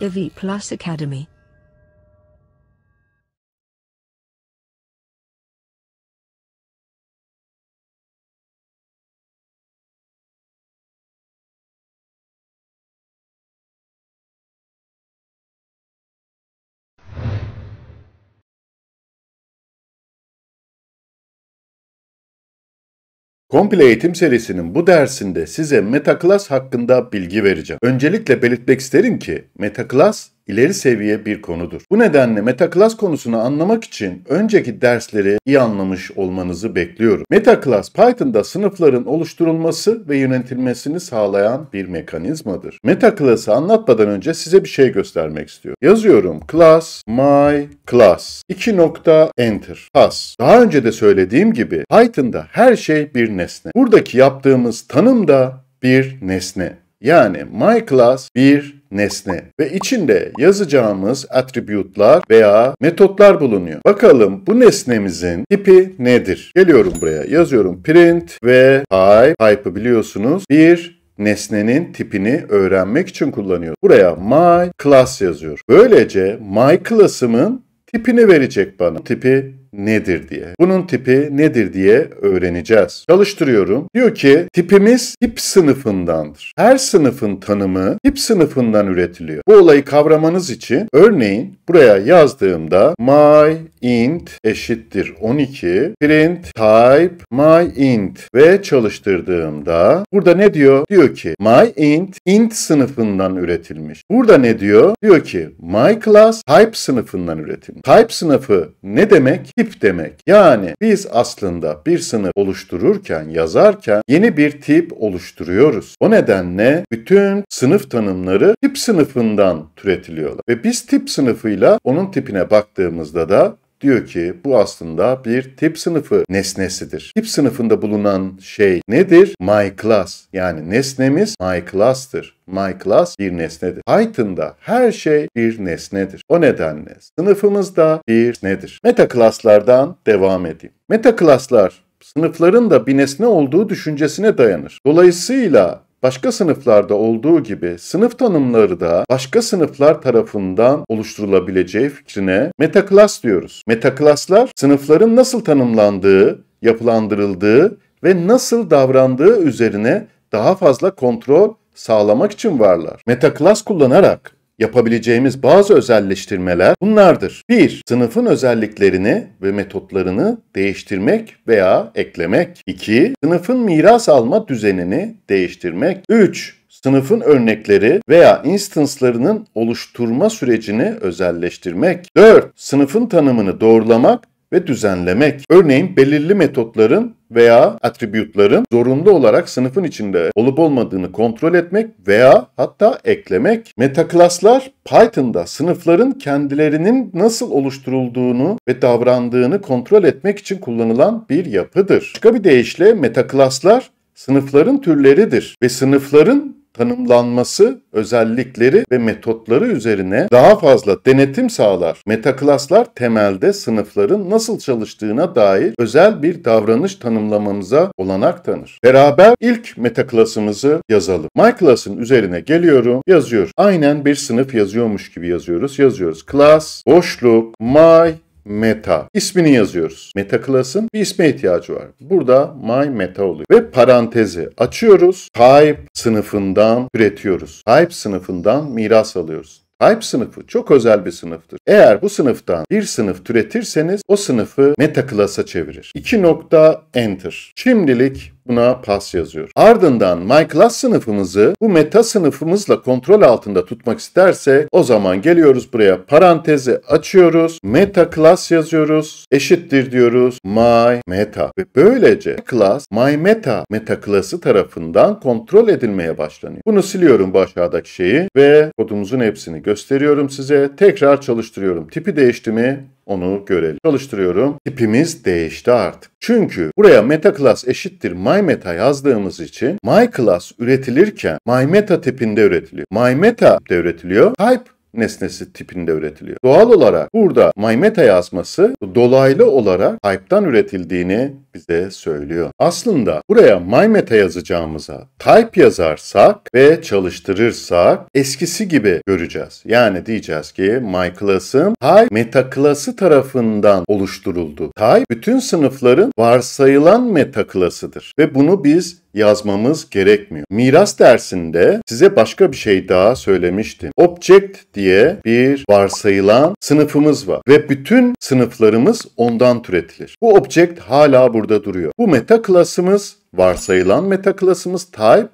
the V Plus Academy. Komple eğitim serisinin bu dersinde size MetaClass hakkında bilgi vereceğim. Öncelikle belirtmek isterim ki MetaClass ileri seviye bir konudur. Bu nedenle metaklas konusunu anlamak için önceki dersleri iyi anlamış olmanızı bekliyorum. Metaklas Python'da sınıfların oluşturulması ve yönetilmesini sağlayan bir mekanizmadır. Metaklası anlatmadan önce size bir şey göstermek istiyorum. Yazıyorum class my class 2 enter pass. Daha önce de söylediğim gibi Python'da her şey bir nesne. Buradaki yaptığımız tanım da bir nesne. Yani my class bir nesne ve içinde yazacağımız attribute'lar veya metotlar bulunuyor. Bakalım bu nesnemizin tipi nedir? Geliyorum buraya yazıyorum print ve type. Type'ı biliyorsunuz bir nesnenin tipini öğrenmek için kullanıyor. Buraya my class yazıyor. Böylece my class'ımın tipini verecek bana. Tipi nedir diye. Bunun tipi nedir diye öğreneceğiz. Çalıştırıyorum. Diyor ki tipimiz tip sınıfındandır. Her sınıfın tanımı tip sınıfından üretiliyor. Bu olayı kavramanız için örneğin buraya yazdığımda my int eşittir 12 print type my int ve çalıştırdığımda burada ne diyor? Diyor ki my int int sınıfından üretilmiş. Burada ne diyor? Diyor ki my class type sınıfından üretilmiş. Type sınıfı ne demek? tip demek. Yani biz aslında bir sınıf oluştururken, yazarken yeni bir tip oluşturuyoruz. O nedenle bütün sınıf tanımları tip sınıfından türetiliyorlar. Ve biz tip sınıfıyla onun tipine baktığımızda da diyor ki bu aslında bir tip sınıfı nesnesidir. Tip sınıfında bulunan şey nedir? My class yani nesnemiz my class'tır. My class bir nesnedir. Python'da her şey bir nesnedir. O nedenle sınıfımız da bir nedir? Meta class'lardan devam edeyim. Meta class'lar sınıfların da bir nesne olduğu düşüncesine dayanır. Dolayısıyla başka sınıflarda olduğu gibi sınıf tanımları da başka sınıflar tarafından oluşturulabileceği fikrine metaklas diyoruz. Metaklaslar sınıfların nasıl tanımlandığı, yapılandırıldığı ve nasıl davrandığı üzerine daha fazla kontrol sağlamak için varlar. Metaklas kullanarak yapabileceğimiz bazı özelleştirmeler bunlardır. 1. Sınıfın özelliklerini ve metotlarını değiştirmek veya eklemek. 2. Sınıfın miras alma düzenini değiştirmek. 3 sınıfın örnekleri veya instance'larının oluşturma sürecini özelleştirmek. 4. Sınıfın tanımını doğrulamak ve düzenlemek. Örneğin belirli metotların veya atribütlerin zorunlu olarak sınıfın içinde olup olmadığını kontrol etmek veya hatta eklemek. Metaklaslar Python'da sınıfların kendilerinin nasıl oluşturulduğunu ve davrandığını kontrol etmek için kullanılan bir yapıdır. Başka bir deyişle metaklaslar sınıfların türleridir ve sınıfların tanımlanması, özellikleri ve metotları üzerine daha fazla denetim sağlar. Metaklaslar temelde sınıfların nasıl çalıştığına dair özel bir davranış tanımlamamıza olanak tanır. Beraber ilk metaklasımızı yazalım. MyClass'ın üzerine geliyorum, yazıyor. Aynen bir sınıf yazıyormuş gibi yazıyoruz, yazıyoruz. Class, boşluk, my, meta ismini yazıyoruz. Meta class'ın bir isme ihtiyacı var. Burada my meta oluyor. Ve parantezi açıyoruz. Type sınıfından üretiyoruz. Type sınıfından miras alıyoruz. Type sınıfı çok özel bir sınıftır. Eğer bu sınıftan bir sınıf türetirseniz o sınıfı meta class'a çevirir. 2 enter. Şimdilik buna pas yazıyor. Ardından MyClass sınıfımızı bu meta sınıfımızla kontrol altında tutmak isterse o zaman geliyoruz buraya parantezi açıyoruz. Meta class yazıyoruz. Eşittir diyoruz. My meta. Ve böylece class my meta meta class'ı tarafından kontrol edilmeye başlanıyor. Bunu siliyorum bu aşağıdaki şeyi ve kodumuzun hepsini gösteriyorum size. Tekrar çalıştırıyorum. Tipi değişti mi? onu görelim. Çalıştırıyorum. Tipimiz değişti artık. Çünkü buraya meta class eşittir mymeta yazdığımız için myclass üretilirken mymeta tipinde üretiliyor. Mymeta de üretiliyor. Type nesnesi tipinde üretiliyor. Doğal olarak burada mymeta yazması dolaylı olarak type'dan üretildiğini bize söylüyor. Aslında buraya MyMeta yazacağımıza type yazarsak ve çalıştırırsak eskisi gibi göreceğiz. Yani diyeceğiz ki MyClass'ın type meta class'ı tarafından oluşturuldu. Type bütün sınıfların varsayılan meta klasıdır ve bunu biz yazmamız gerekmiyor. Miras dersinde size başka bir şey daha söylemiştim. Object diye bir varsayılan sınıfımız var ve bütün sınıflarımız ondan türetilir. Bu object hala burada burada duruyor. Bu meta klasımız, varsayılan meta klasımız type,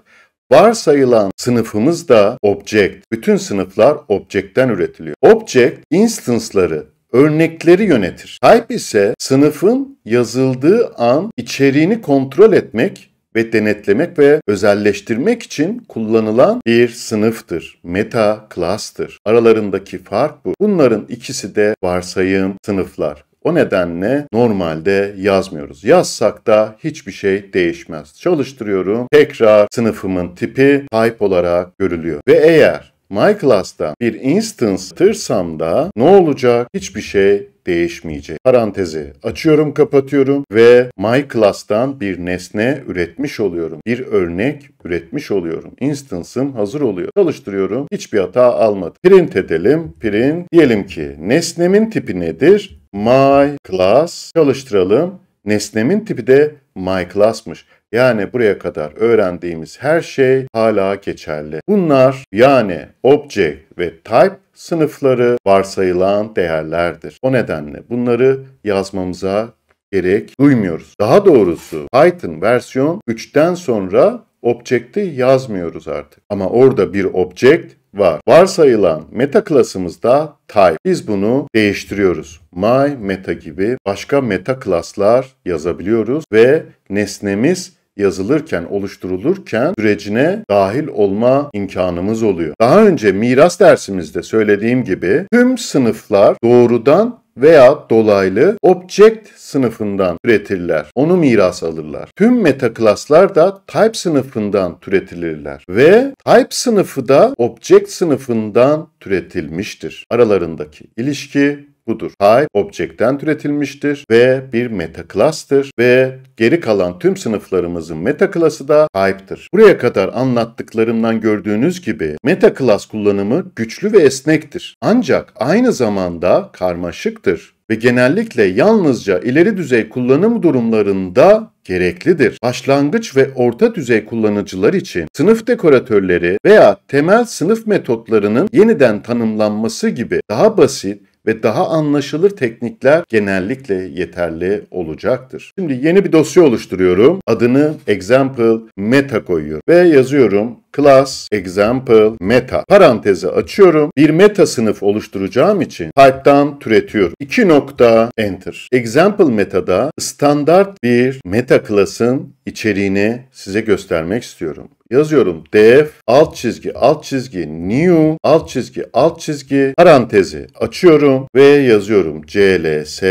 varsayılan sınıfımız da object. Bütün sınıflar object'ten üretiliyor. Object instance'ları, örnekleri yönetir. Type ise sınıfın yazıldığı an içeriğini kontrol etmek ve denetlemek ve özelleştirmek için kullanılan bir sınıftır. Meta class'tır. Aralarındaki fark bu. Bunların ikisi de varsayım sınıflar. O nedenle normalde yazmıyoruz. Yazsak da hiçbir şey değişmez. Çalıştırıyorum. Tekrar sınıfımın tipi type olarak görülüyor. Ve eğer MyClass'tan bir instance tırsam da ne olacak? Hiçbir şey değişmeyecek. Parantezi açıyorum kapatıyorum ve MyClass'tan bir nesne üretmiş oluyorum. Bir örnek üretmiş oluyorum. Instance'ım hazır oluyor. Çalıştırıyorum. Hiçbir hata almadı. Print edelim. Print. Diyelim ki nesnemin tipi nedir? my class çalıştıralım. Nesnemin tipi de my class'mış. Yani buraya kadar öğrendiğimiz her şey hala geçerli. Bunlar yani object ve type sınıfları varsayılan değerlerdir. O nedenle bunları yazmamıza gerek duymuyoruz. Daha doğrusu Python versiyon 3'ten sonra object'i yazmıyoruz artık. Ama orada bir object var. Varsayılan meta klasımızda type. Biz bunu değiştiriyoruz. My meta gibi başka meta klaslar yazabiliyoruz ve nesnemiz yazılırken, oluşturulurken sürecine dahil olma imkanımız oluyor. Daha önce miras dersimizde söylediğim gibi tüm sınıflar doğrudan veya dolaylı object sınıfından türetirler. Onu miras alırlar. Tüm metaklaslar da type sınıfından türetilirler ve type sınıfı da object sınıfından türetilmiştir. Aralarındaki ilişki budur. `High` object'ten türetilmiştir ve bir meta class'tır ve geri kalan tüm sınıflarımızın meta class'ı da type'tır. Buraya kadar anlattıklarımdan gördüğünüz gibi meta class kullanımı güçlü ve esnektir. Ancak aynı zamanda karmaşıktır ve genellikle yalnızca ileri düzey kullanım durumlarında gereklidir. Başlangıç ve orta düzey kullanıcılar için sınıf dekoratörleri veya temel sınıf metotlarının yeniden tanımlanması gibi daha basit ve daha anlaşılır teknikler genellikle yeterli olacaktır. Şimdi yeni bir dosya oluşturuyorum. Adını example meta koyuyorum ve yazıyorum class example meta parantezi açıyorum. Bir meta sınıf oluşturacağım için type'dan türetiyorum. 2 nokta enter. Example meta'da standart bir meta class'ın içeriğini size göstermek istiyorum yazıyorum. Def alt çizgi alt çizgi new alt çizgi alt çizgi parantezi açıyorum ve yazıyorum. CLS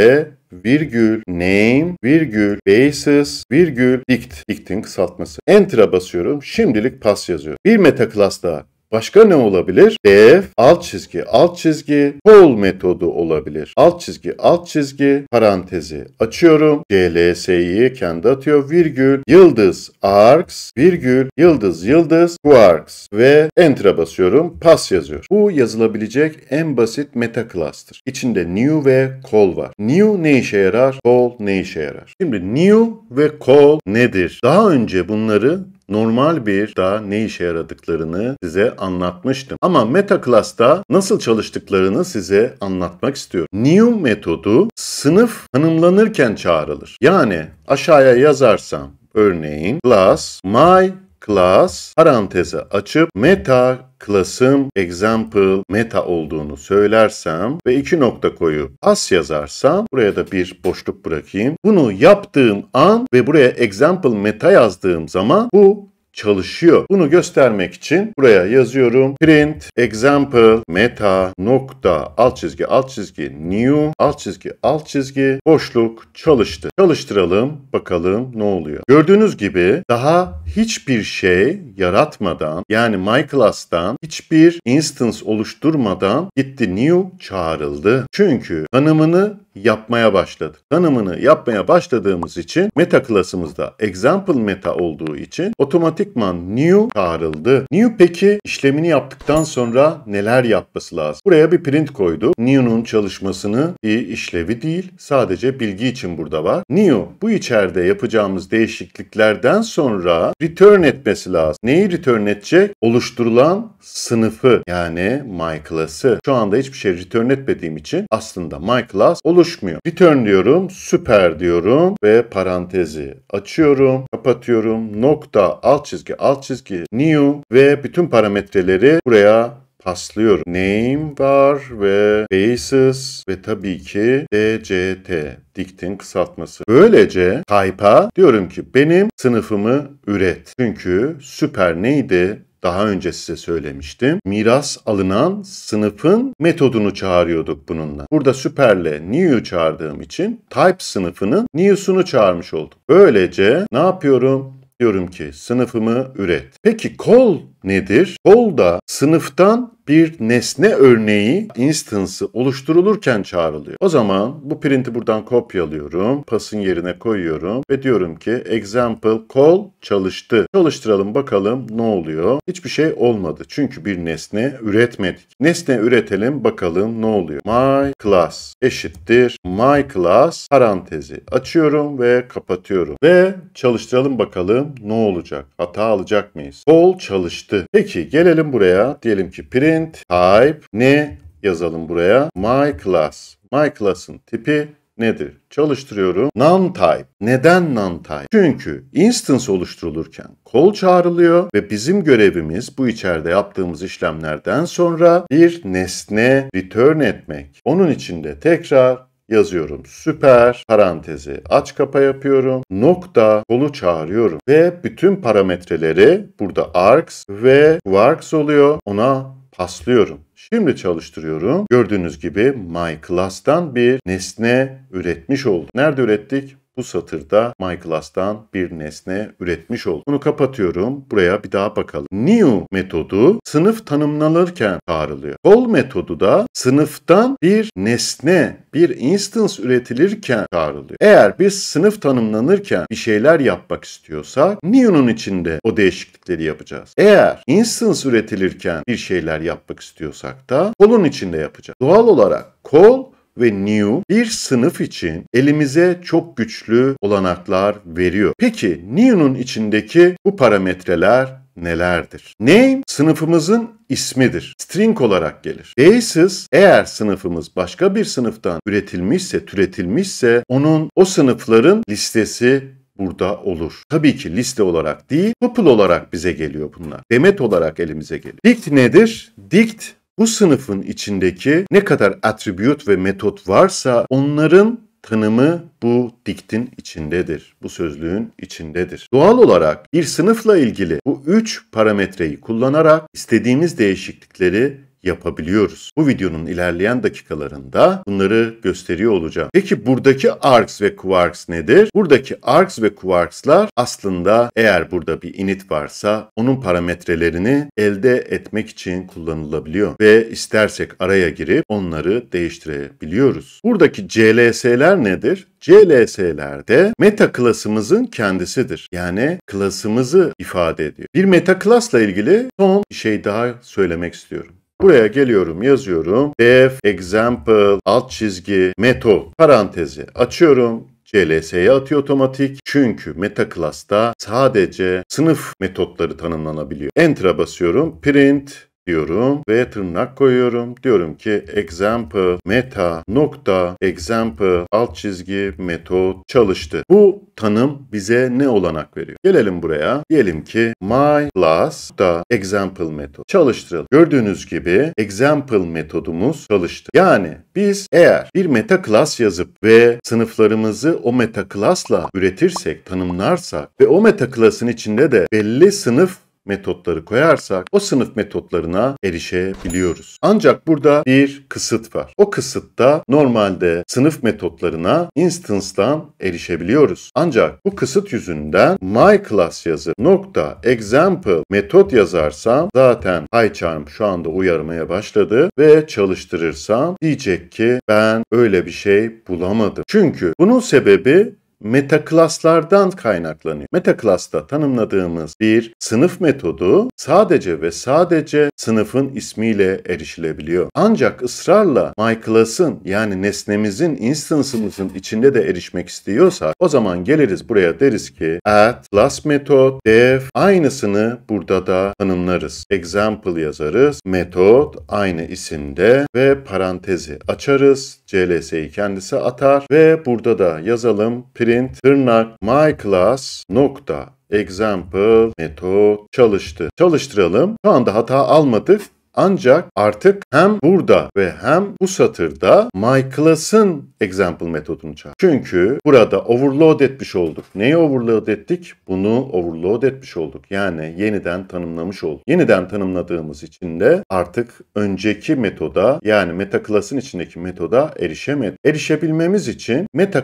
virgül name virgül basis virgül dict dict'in kısaltması. Enter'a basıyorum. Şimdilik pas yazıyorum. Bir meta class daha Başka ne olabilir? DF alt çizgi, alt çizgi, kol metodu olabilir. Alt çizgi, alt çizgi, parantezi açıyorum. GLS'yi kendi atıyor. Virgül, yıldız, arcs, virgül, yıldız, yıldız, quarks ve enter'a basıyorum. Pas yazıyor. Bu yazılabilecek en basit meta class'tır. İçinde new ve call var. New ne işe yarar? Call ne işe yarar? Şimdi new ve call nedir? Daha önce bunları normal bir da ne işe yaradıklarını size anlatmıştım. Ama MetaClass'ta nasıl çalıştıklarını size anlatmak istiyorum. New metodu sınıf tanımlanırken çağrılır. Yani aşağıya yazarsam örneğin class my class parantezi açıp meta class'ın example meta olduğunu söylersem ve iki nokta koyup as yazarsam buraya da bir boşluk bırakayım. Bunu yaptığım an ve buraya example meta yazdığım zaman bu çalışıyor. Bunu göstermek için buraya yazıyorum. Print example meta nokta alt çizgi alt çizgi new alt çizgi alt çizgi boşluk çalıştı. Çalıştıralım bakalım ne oluyor. Gördüğünüz gibi daha hiçbir şey yaratmadan yani my class'tan hiçbir instance oluşturmadan gitti new çağrıldı. Çünkü tanımını yapmaya başladık. Tanımını yapmaya başladığımız için meta klasımızda example meta olduğu için otomatikman new çağrıldı. New peki işlemini yaptıktan sonra neler yapması lazım? Buraya bir print koydu. New'nun çalışmasını bir işlevi değil sadece bilgi için burada var. New bu içeride yapacağımız değişikliklerden sonra return etmesi lazım. Neyi return edecek? Oluşturulan sınıfı yani my class'ı. Şu anda hiçbir şey return etmediğim için aslında my class oluş oluşmuyor. Return diyorum, süper diyorum ve parantezi açıyorum, kapatıyorum. Nokta, alt çizgi, alt çizgi, new ve bütün parametreleri buraya paslıyorum. Name var ve basis ve tabii ki DCT diktin kısaltması. Böylece type'a diyorum ki benim sınıfımı üret. Çünkü süper neydi? daha önce size söylemiştim. Miras alınan sınıfın metodunu çağırıyorduk bununla. Burada süperle new'u çağırdığım için type sınıfının new'sunu çağırmış oldum. Böylece ne yapıyorum? Diyorum ki sınıfımı üret. Peki call nedir? Kolda sınıftan bir nesne örneği instance'ı oluşturulurken çağrılıyor. O zaman bu print'i buradan kopyalıyorum. Pasın yerine koyuyorum ve diyorum ki example call çalıştı. Çalıştıralım bakalım ne oluyor? Hiçbir şey olmadı. Çünkü bir nesne üretmedik. Nesne üretelim bakalım ne oluyor? My class eşittir my class parantezi açıyorum ve kapatıyorum. Ve çalıştıralım bakalım ne olacak? Hata alacak mıyız? Call çalıştı çıktı. Peki gelelim buraya. Diyelim ki print type ne yazalım buraya? My class. My class'ın tipi nedir? Çalıştırıyorum. None type. Neden none type? Çünkü instance oluşturulurken kol çağrılıyor ve bizim görevimiz bu içeride yaptığımız işlemlerden sonra bir nesne return etmek. Onun için de tekrar yazıyorum. Süper parantezi aç kapa yapıyorum. Nokta kolu çağırıyorum ve bütün parametreleri burada args ve quarks oluyor. Ona paslıyorum. Şimdi çalıştırıyorum. Gördüğünüz gibi my class'tan bir nesne üretmiş oldum. Nerede ürettik? bu satırda MyClass'tan bir nesne üretmiş olduk. Bunu kapatıyorum. Buraya bir daha bakalım. New metodu sınıf tanımlanırken çağrılıyor. Call metodu da sınıftan bir nesne, bir instance üretilirken çağrılıyor. Eğer biz sınıf tanımlanırken bir şeyler yapmak istiyorsak new'nun içinde o değişiklikleri yapacağız. Eğer instance üretilirken bir şeyler yapmak istiyorsak da call'un içinde yapacağız. Doğal olarak call ve new bir sınıf için elimize çok güçlü olanaklar veriyor. Peki new'nun içindeki bu parametreler nelerdir? Name sınıfımızın ismidir. String olarak gelir. Değilsiz eğer sınıfımız başka bir sınıftan üretilmişse, türetilmişse onun o sınıfların listesi burada olur. Tabii ki liste olarak değil, tuple olarak bize geliyor bunlar. Demet olarak elimize geliyor. Dict nedir? Dict bu sınıfın içindeki ne kadar atribüt ve metot varsa onların tanımı bu diktin içindedir. Bu sözlüğün içindedir. Doğal olarak bir sınıfla ilgili bu üç parametreyi kullanarak istediğimiz değişiklikleri yapabiliyoruz. Bu videonun ilerleyen dakikalarında bunları gösteriyor olacağım. Peki buradaki arcs ve quarks nedir? Buradaki arcs ve quarkslar aslında eğer burada bir init varsa onun parametrelerini elde etmek için kullanılabiliyor ve istersek araya girip onları değiştirebiliyoruz. Buradaki CLS'ler nedir? CLS'lerde meta klasımızın kendisidir. Yani klasımızı ifade ediyor. Bir meta klasla ilgili son şey daha söylemek istiyorum. Buraya geliyorum yazıyorum. Def example alt çizgi method parantezi açıyorum. CLS'ye atıyor otomatik. Çünkü meta sadece sınıf metotları tanımlanabiliyor. Enter'a basıyorum. Print diyorum ve tırnak koyuyorum. Diyorum ki example meta nokta example alt çizgi metot çalıştı. Bu tanım bize ne olanak veriyor? Gelelim buraya. Diyelim ki my class da example metot çalıştıralım. Gördüğünüz gibi example metodumuz çalıştı. Yani biz eğer bir meta class yazıp ve sınıflarımızı o meta class'la üretirsek, tanımlarsak ve o meta class'ın içinde de belli sınıf metotları koyarsak o sınıf metotlarına erişebiliyoruz. Ancak burada bir kısıt var. O kısıtta normalde sınıf metotlarına instance'dan erişebiliyoruz. Ancak bu kısıt yüzünden MyClass class yazı nokta example metot yazarsam zaten PyCharm şu anda uyarmaya başladı ve çalıştırırsam diyecek ki ben öyle bir şey bulamadım. Çünkü bunun sebebi metaklaslardan kaynaklanıyor. Metaklasta tanımladığımız bir sınıf metodu sadece ve sadece sınıfın ismiyle erişilebiliyor. Ancak ısrarla myclass'ın yani nesnemizin instance'ımızın içinde de erişmek istiyorsa o zaman geliriz buraya deriz ki at, class method, def aynısını burada da tanımlarız. Example yazarız. Metot aynı isimde ve parantezi açarız. CLS'yi kendisi atar ve burada da yazalım print Gelin tırnak my class nokta example metot çalıştı. Çalıştıralım. Şu anda hata almadık. Ancak artık hem burada ve hem bu satırda myClass'ın example metodunu çağır. Çünkü burada overload etmiş olduk. Neyi overload ettik? Bunu overload etmiş olduk. Yani yeniden tanımlamış olduk. Yeniden tanımladığımız için de artık önceki metoda yani meta içindeki metoda erişemedik. Erişebilmemiz için meta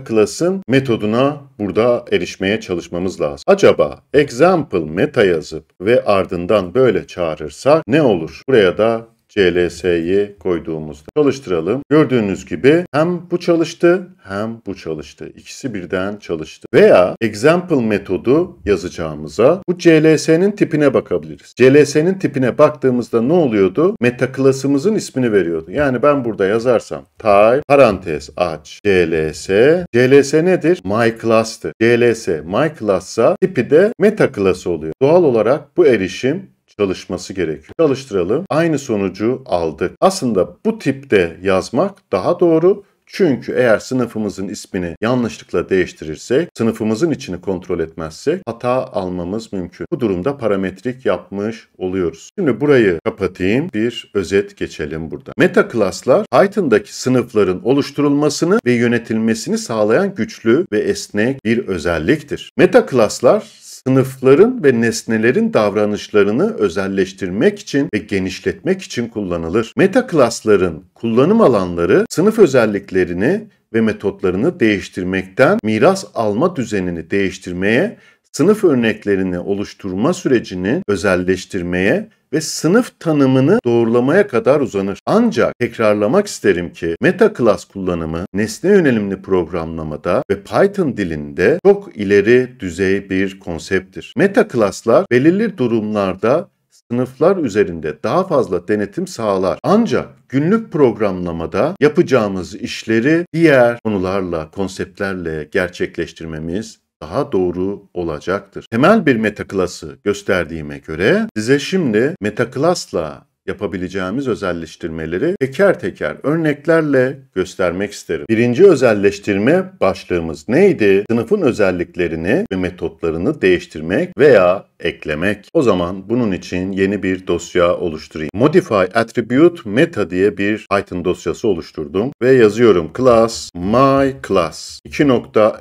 metoduna burada erişmeye çalışmamız lazım. Acaba example meta yazıp ve ardından böyle çağırırsak ne olur? Buraya da da CLS'yi koyduğumuzda çalıştıralım. Gördüğünüz gibi hem bu çalıştı hem bu çalıştı. İkisi birden çalıştı. Veya example metodu yazacağımıza bu CLS'nin tipine bakabiliriz. CLS'nin tipine baktığımızda ne oluyordu? Meta klasımızın ismini veriyordu. Yani ben burada yazarsam type parantez aç CLS CLS nedir? My class'tır. CLS my class'sa tipi de meta klası oluyor. Doğal olarak bu erişim çalışması gerekiyor. Çalıştıralım. Aynı sonucu aldık. Aslında bu tipte yazmak daha doğru. Çünkü eğer sınıfımızın ismini yanlışlıkla değiştirirsek, sınıfımızın içini kontrol etmezsek hata almamız mümkün. Bu durumda parametrik yapmış oluyoruz. Şimdi burayı kapatayım, bir özet geçelim burada. Meta klaslar Python'daki sınıfların oluşturulmasını ve yönetilmesini sağlayan güçlü ve esnek bir özelliktir. Meta klaslar sınıfların ve nesnelerin davranışlarını özelleştirmek için ve genişletmek için kullanılır. Meta klasların kullanım alanları sınıf özelliklerini ve metotlarını değiştirmekten miras alma düzenini değiştirmeye, sınıf örneklerini oluşturma sürecini özelleştirmeye ve sınıf tanımını doğrulamaya kadar uzanır. Ancak tekrarlamak isterim ki meta class kullanımı nesne yönelimli programlamada ve Python dilinde çok ileri düzey bir konsepttir. Meta class'lar belirli durumlarda sınıflar üzerinde daha fazla denetim sağlar. Ancak günlük programlamada yapacağımız işleri diğer konularla, konseptlerle gerçekleştirmemiz daha doğru olacaktır. Temel bir metaklası gösterdiğime göre size şimdi metaklasla yapabileceğimiz özelleştirmeleri teker teker örneklerle göstermek isterim. Birinci özelleştirme başlığımız neydi? Sınıfın özelliklerini ve metotlarını değiştirmek veya eklemek. O zaman bunun için yeni bir dosya oluşturayım. Modify attribute meta diye bir Python dosyası oluşturdum ve yazıyorum class my class 2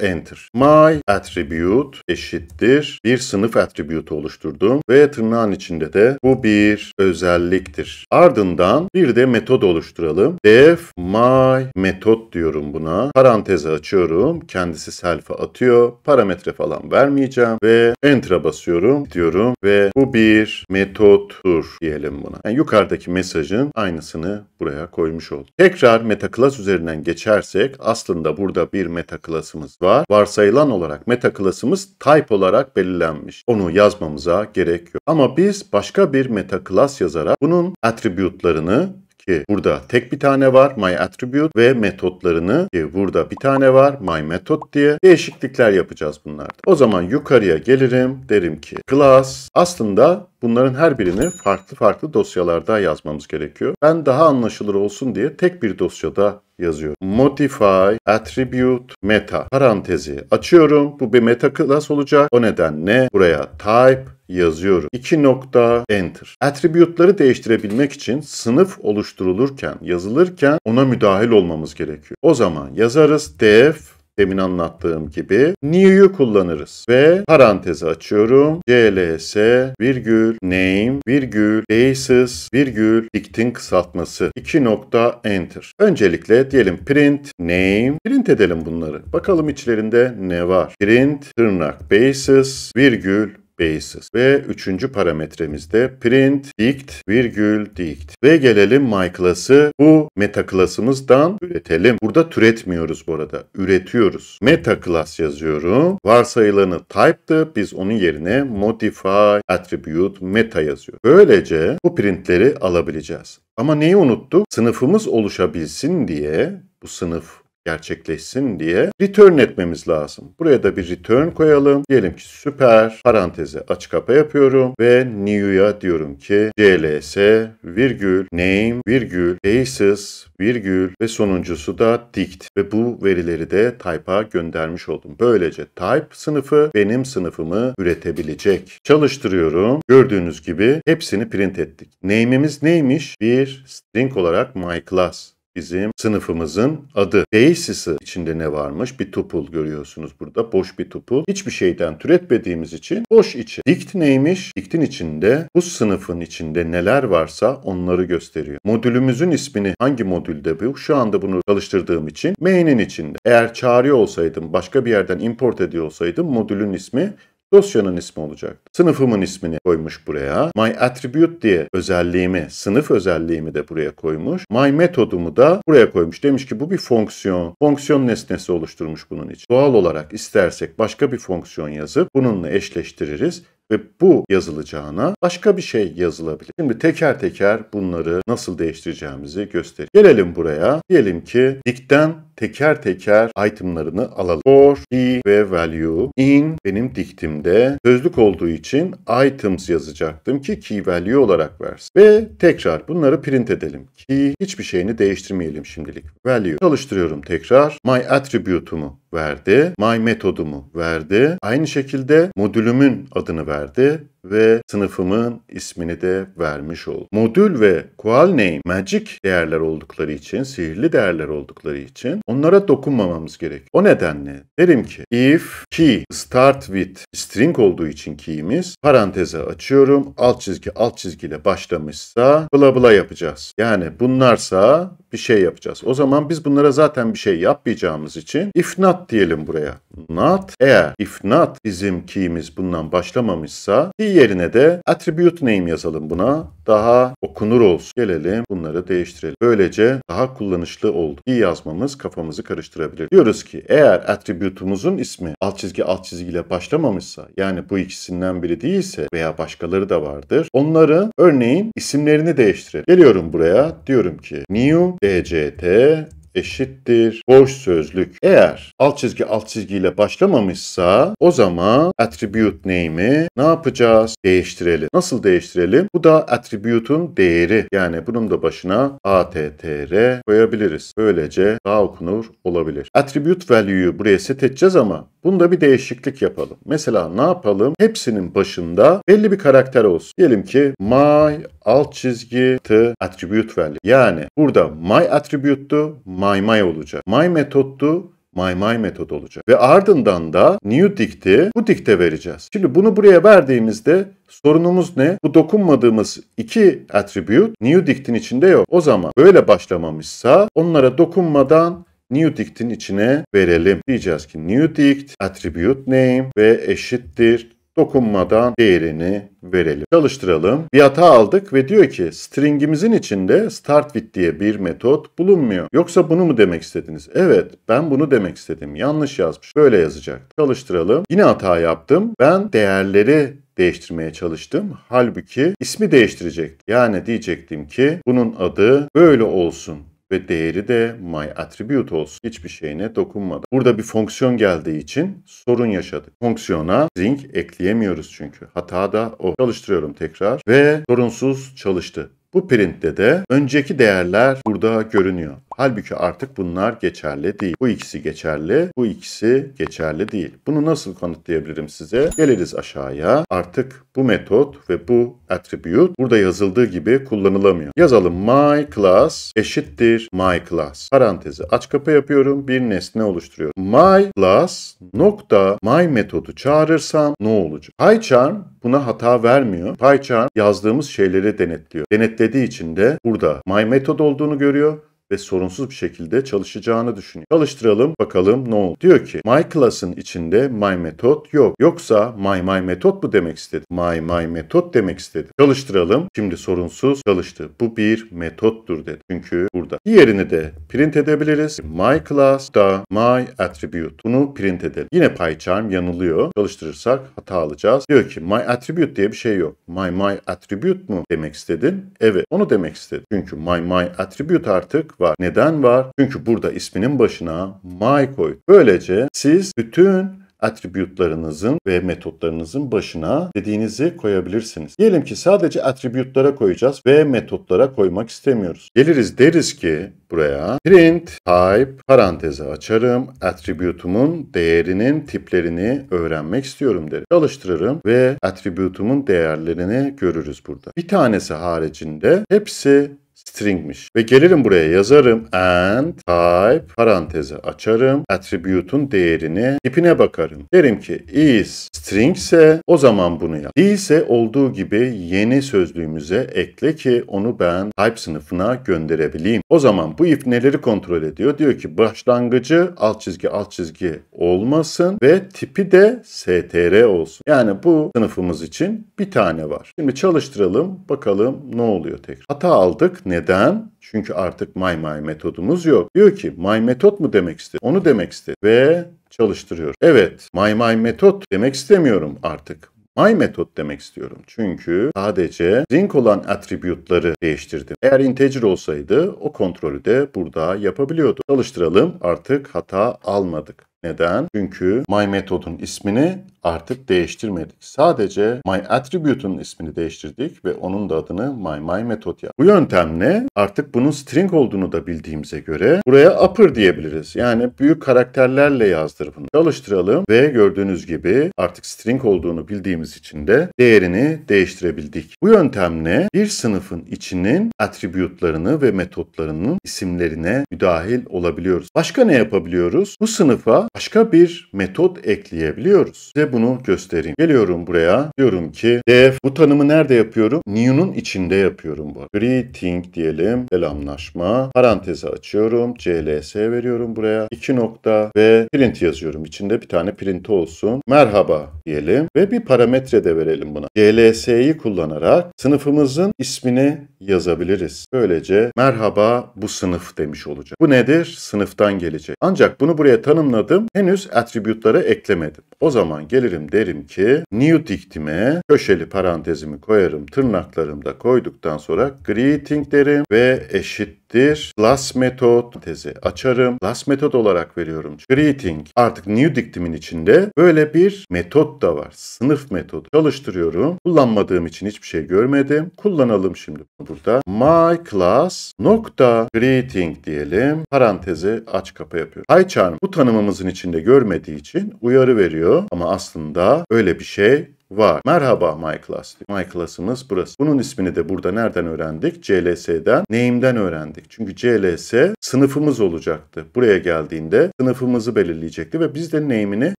enter. My attribute eşittir bir sınıf attribute oluşturdum ve tırnağın içinde de bu bir özelliktir. Ardından bir de metod oluşturalım. Def my metod diyorum buna. Parantezi açıyorum. Kendisi self'e atıyor. Parametre falan vermeyeceğim ve enter'a basıyorum diyorum ve bu bir metottur diyelim buna. Yani yukarıdaki mesajın aynısını buraya koymuş olduk. Tekrar metaklas üzerinden geçersek aslında burada bir metaklasımız var. Varsayılan olarak metaklasımız type olarak belirlenmiş. Onu yazmamıza gerek yok. Ama biz başka bir metaklas yazarak bunun attribute'larını ki burada tek bir tane var my attribute ve metotlarını ki burada bir tane var my method diye değişiklikler yapacağız bunlarda. O zaman yukarıya gelirim derim ki class aslında bunların her birini farklı farklı dosyalarda yazmamız gerekiyor. Ben daha anlaşılır olsun diye tek bir dosyada yazıyorum. Modify attribute meta parantezi açıyorum. Bu bir meta class olacak. O nedenle buraya type yazıyorum. 2 nokta enter. Attribute'ları değiştirebilmek için sınıf oluşturulurken, yazılırken ona müdahil olmamız gerekiyor. O zaman yazarız def demin anlattığım gibi new'yu kullanırız ve parantezi açıyorum. CLS virgül name virgül basis virgül dictin kısaltması 2 nokta enter. Öncelikle diyelim print name print edelim bunları. Bakalım içlerinde ne var. Print tırnak basis virgül basis. Ve üçüncü parametremizde print dict virgül dict. Ve gelelim my class'ı bu meta class'ımızdan üretelim. Burada türetmiyoruz bu arada. Üretiyoruz. Meta class yazıyorum. Varsayılanı type'dı. Biz onun yerine modify attribute meta yazıyor. Böylece bu printleri alabileceğiz. Ama neyi unuttuk? Sınıfımız oluşabilsin diye bu sınıf gerçekleşsin diye return etmemiz lazım. Buraya da bir return koyalım. Diyelim ki süper paranteze aç kapa yapıyorum ve new'ya diyorum ki cls virgül name virgül basis virgül ve sonuncusu da dict ve bu verileri de type'a göndermiş oldum. Böylece type sınıfı benim sınıfımı üretebilecek. Çalıştırıyorum. Gördüğünüz gibi hepsini print ettik. Name'imiz neymiş? Bir string olarak my class bizim sınıfımızın adı. Deisisi içinde ne varmış? Bir tupul görüyorsunuz burada. Boş bir tupul. Hiçbir şeyden türetmediğimiz için boş içi. dict neymiş? dictin içinde bu sınıfın içinde neler varsa onları gösteriyor. Modülümüzün ismini hangi modülde bu? Şu anda bunu çalıştırdığım için main'in içinde. Eğer çağrı olsaydım, başka bir yerden import ediyor olsaydım modülün ismi dosyanın ismi olacaktı. Sınıfımın ismini koymuş buraya. My attribute diye özelliğimi, sınıf özelliğimi de buraya koymuş. My metodumu da buraya koymuş. Demiş ki bu bir fonksiyon. Fonksiyon nesnesi oluşturmuş bunun için. Doğal olarak istersek başka bir fonksiyon yazıp bununla eşleştiririz ve bu yazılacağına başka bir şey yazılabilir. Şimdi teker teker bunları nasıl değiştireceğimizi göster. Gelelim buraya. Diyelim ki dikten teker teker itemlarını alalım. For, key ve value. In benim diktimde sözlük olduğu için items yazacaktım ki key value olarak versin. Ve tekrar bunları print edelim. Key hiçbir şeyini değiştirmeyelim şimdilik. Value çalıştırıyorum tekrar. My attribute'umu verdi, my metodumu verdi. Aynı şekilde modülümün adını verdi ve sınıfımın ismini de vermiş oldu. Modül ve qualname magic değerler oldukları için, sihirli değerler oldukları için onlara dokunmamamız gerek. O nedenle derim ki if key start with string olduğu için key'imiz paranteze açıyorum. Alt çizgi alt çizgiyle başlamışsa bla bla yapacağız. Yani bunlarsa bir şey yapacağız. O zaman biz bunlara zaten bir şey yapmayacağımız için if not diyelim buraya. Not eğer if not bizim key'imiz bundan başlamamışsa key yerine de attribute name yazalım buna. Daha okunur olsun. Gelelim bunları değiştirelim. Böylece daha kullanışlı oldu. Key yazmamız kafamızı karıştırabilir. Diyoruz ki eğer attribute'umuzun ismi alt çizgi alt çizgiyle başlamamışsa yani bu ikisinden biri değilse veya başkaları da vardır. Onları örneğin isimlerini değiştirelim. Geliyorum buraya diyorum ki new DCT eşittir boş sözlük. Eğer alt çizgi alt çizgiyle başlamamışsa o zaman attribute name'i ne yapacağız? Değiştirelim. Nasıl değiştirelim? Bu da attribute'un değeri. Yani bunun da başına attr koyabiliriz. Böylece daha okunur olabilir. Attribute value'yu buraya set edeceğiz ama bunda bir değişiklik yapalım. Mesela ne yapalım? Hepsinin başında belli bir karakter olsun. Diyelim ki my alt çizgi attribute value. Yani burada my attribute'du may may olacak. May metottu my my metod olacak. Ve ardından da new dikti bu dikte vereceğiz. Şimdi bunu buraya verdiğimizde sorunumuz ne? Bu dokunmadığımız iki attribute new diktin içinde yok. O zaman böyle başlamamışsa onlara dokunmadan new dict'in içine verelim. Diyeceğiz ki new dict attribute name ve eşittir dokunmadan değerini verelim. Çalıştıralım. Bir hata aldık ve diyor ki stringimizin içinde start with diye bir metot bulunmuyor. Yoksa bunu mu demek istediniz? Evet ben bunu demek istedim. Yanlış yazmış. Böyle yazacak. Çalıştıralım. Yine hata yaptım. Ben değerleri değiştirmeye çalıştım. Halbuki ismi değiştirecek. Yani diyecektim ki bunun adı böyle olsun ve değeri de attribute olsun. Hiçbir şeyine dokunmadan. Burada bir fonksiyon geldiği için sorun yaşadık. Fonksiyona string ekleyemiyoruz çünkü. Hata da o. Çalıştırıyorum tekrar ve sorunsuz çalıştı. Bu printte de önceki değerler burada görünüyor. Halbuki artık bunlar geçerli değil. Bu ikisi geçerli, bu ikisi geçerli değil. Bunu nasıl kanıtlayabilirim size? Geliriz aşağıya. Artık bu metot ve bu attribute burada yazıldığı gibi kullanılamıyor. Yazalım my class eşittir my class. Parantezi aç kapı yapıyorum. Bir nesne oluşturuyorum. My class nokta my metodu çağırırsam ne olacak? PyCharm buna hata vermiyor. PyCharm yazdığımız şeyleri denetliyor. Denetlediği için de burada my metod olduğunu görüyor ve sorunsuz bir şekilde çalışacağını düşünüyor. Çalıştıralım bakalım ne oldu. Diyor ki my class'ın içinde my metot yok. Yoksa my my metot mu demek istedi? My my metot demek istedi. Çalıştıralım. Şimdi sorunsuz çalıştı. Bu bir metottur dedi. Çünkü burada. Diğerini de print edebiliriz. My class da my attribute. Bunu print edelim. Yine PyCharm yanılıyor. Çalıştırırsak hata alacağız. Diyor ki my attribute diye bir şey yok. My my attribute mu demek istedin? Evet onu demek istedi. Çünkü my my attribute artık var. Neden var? Çünkü burada isminin başına my koy. Böylece siz bütün attribütlarınızın ve metotlarınızın başına dediğinizi koyabilirsiniz. Diyelim ki sadece attribütlara koyacağız ve metotlara koymak istemiyoruz. Geliriz deriz ki buraya print type paranteze açarım. Attribütümün değerinin tiplerini öğrenmek istiyorum derim. Çalıştırırım ve attribütümün değerlerini görürüz burada. Bir tanesi haricinde hepsi stringmiş. Ve gelirim buraya yazarım and type parantezi açarım. Attribute'un değerini tipine bakarım. Derim ki is string ise o zaman bunu yap. Değilse olduğu gibi yeni sözlüğümüze ekle ki onu ben type sınıfına gönderebileyim. O zaman bu if neleri kontrol ediyor? Diyor ki başlangıcı alt çizgi alt çizgi olmasın ve tipi de str olsun. Yani bu sınıfımız için bir tane var. Şimdi çalıştıralım bakalım ne oluyor tekrar. Hata aldık neden? Çünkü artık my my metodumuz yok. Diyor ki my metot mu demek istedi? Onu demek istedi ve çalıştırıyor. Evet my my metot demek istemiyorum artık. My metot demek istiyorum. Çünkü sadece zinc olan attribute'ları değiştirdim. Eğer integer olsaydı o kontrolü de burada yapabiliyordu. Çalıştıralım artık hata almadık. Neden? Çünkü my metodun ismini artık değiştirmedik. Sadece my attribute'un ismini değiştirdik ve onun da adını my my method yaptık. Bu yöntemle artık bunun string olduğunu da bildiğimize göre buraya upper diyebiliriz. Yani büyük karakterlerle yazdır bunu. Çalıştıralım ve gördüğünüz gibi artık string olduğunu bildiğimiz için de değerini değiştirebildik. Bu yöntemle bir sınıfın içinin attribute'larını ve metotlarının isimlerine müdahil olabiliyoruz. Başka ne yapabiliyoruz? Bu sınıfa başka bir metot ekleyebiliyoruz. Size bunu göstereyim. Geliyorum buraya. Diyorum ki def bu tanımı nerede yapıyorum? New'nun içinde yapıyorum bu. Greeting diyelim. Selamlaşma. Parantezi açıyorum. CLS veriyorum buraya. 2 nokta ve print yazıyorum. İçinde bir tane print olsun. Merhaba diyelim ve bir parametre de verelim buna. CLS'yi kullanarak sınıfımızın ismini yazabiliriz. Böylece merhaba bu sınıf demiş olacak. Bu nedir? Sınıftan gelecek. Ancak bunu buraya tanımladım. Henüz attribute'lara eklemedim. O zaman gelirim derim ki new diktime köşeli parantezimi koyarım. Tırnaklarımda koyduktan sonra greeting derim ve eşit eşittir. Last method tezi açarım. Last method olarak veriyorum. Creating artık new diktimin içinde böyle bir metot da var. Sınıf metodu. Çalıştırıyorum. Kullanmadığım için hiçbir şey görmedim. Kullanalım şimdi burada. My class nokta creating diyelim. Parantezi aç kapa yapıyor. PyCharm bu tanımımızın içinde görmediği için uyarı veriyor ama aslında öyle bir şey var. Merhaba MyClass. MyClass'ımız burası. Bunun ismini de burada nereden öğrendik? CLS'den, name'den öğrendik. Çünkü CLS sınıfımız olacaktı. Buraya geldiğinde sınıfımızı belirleyecekti ve biz de name'ini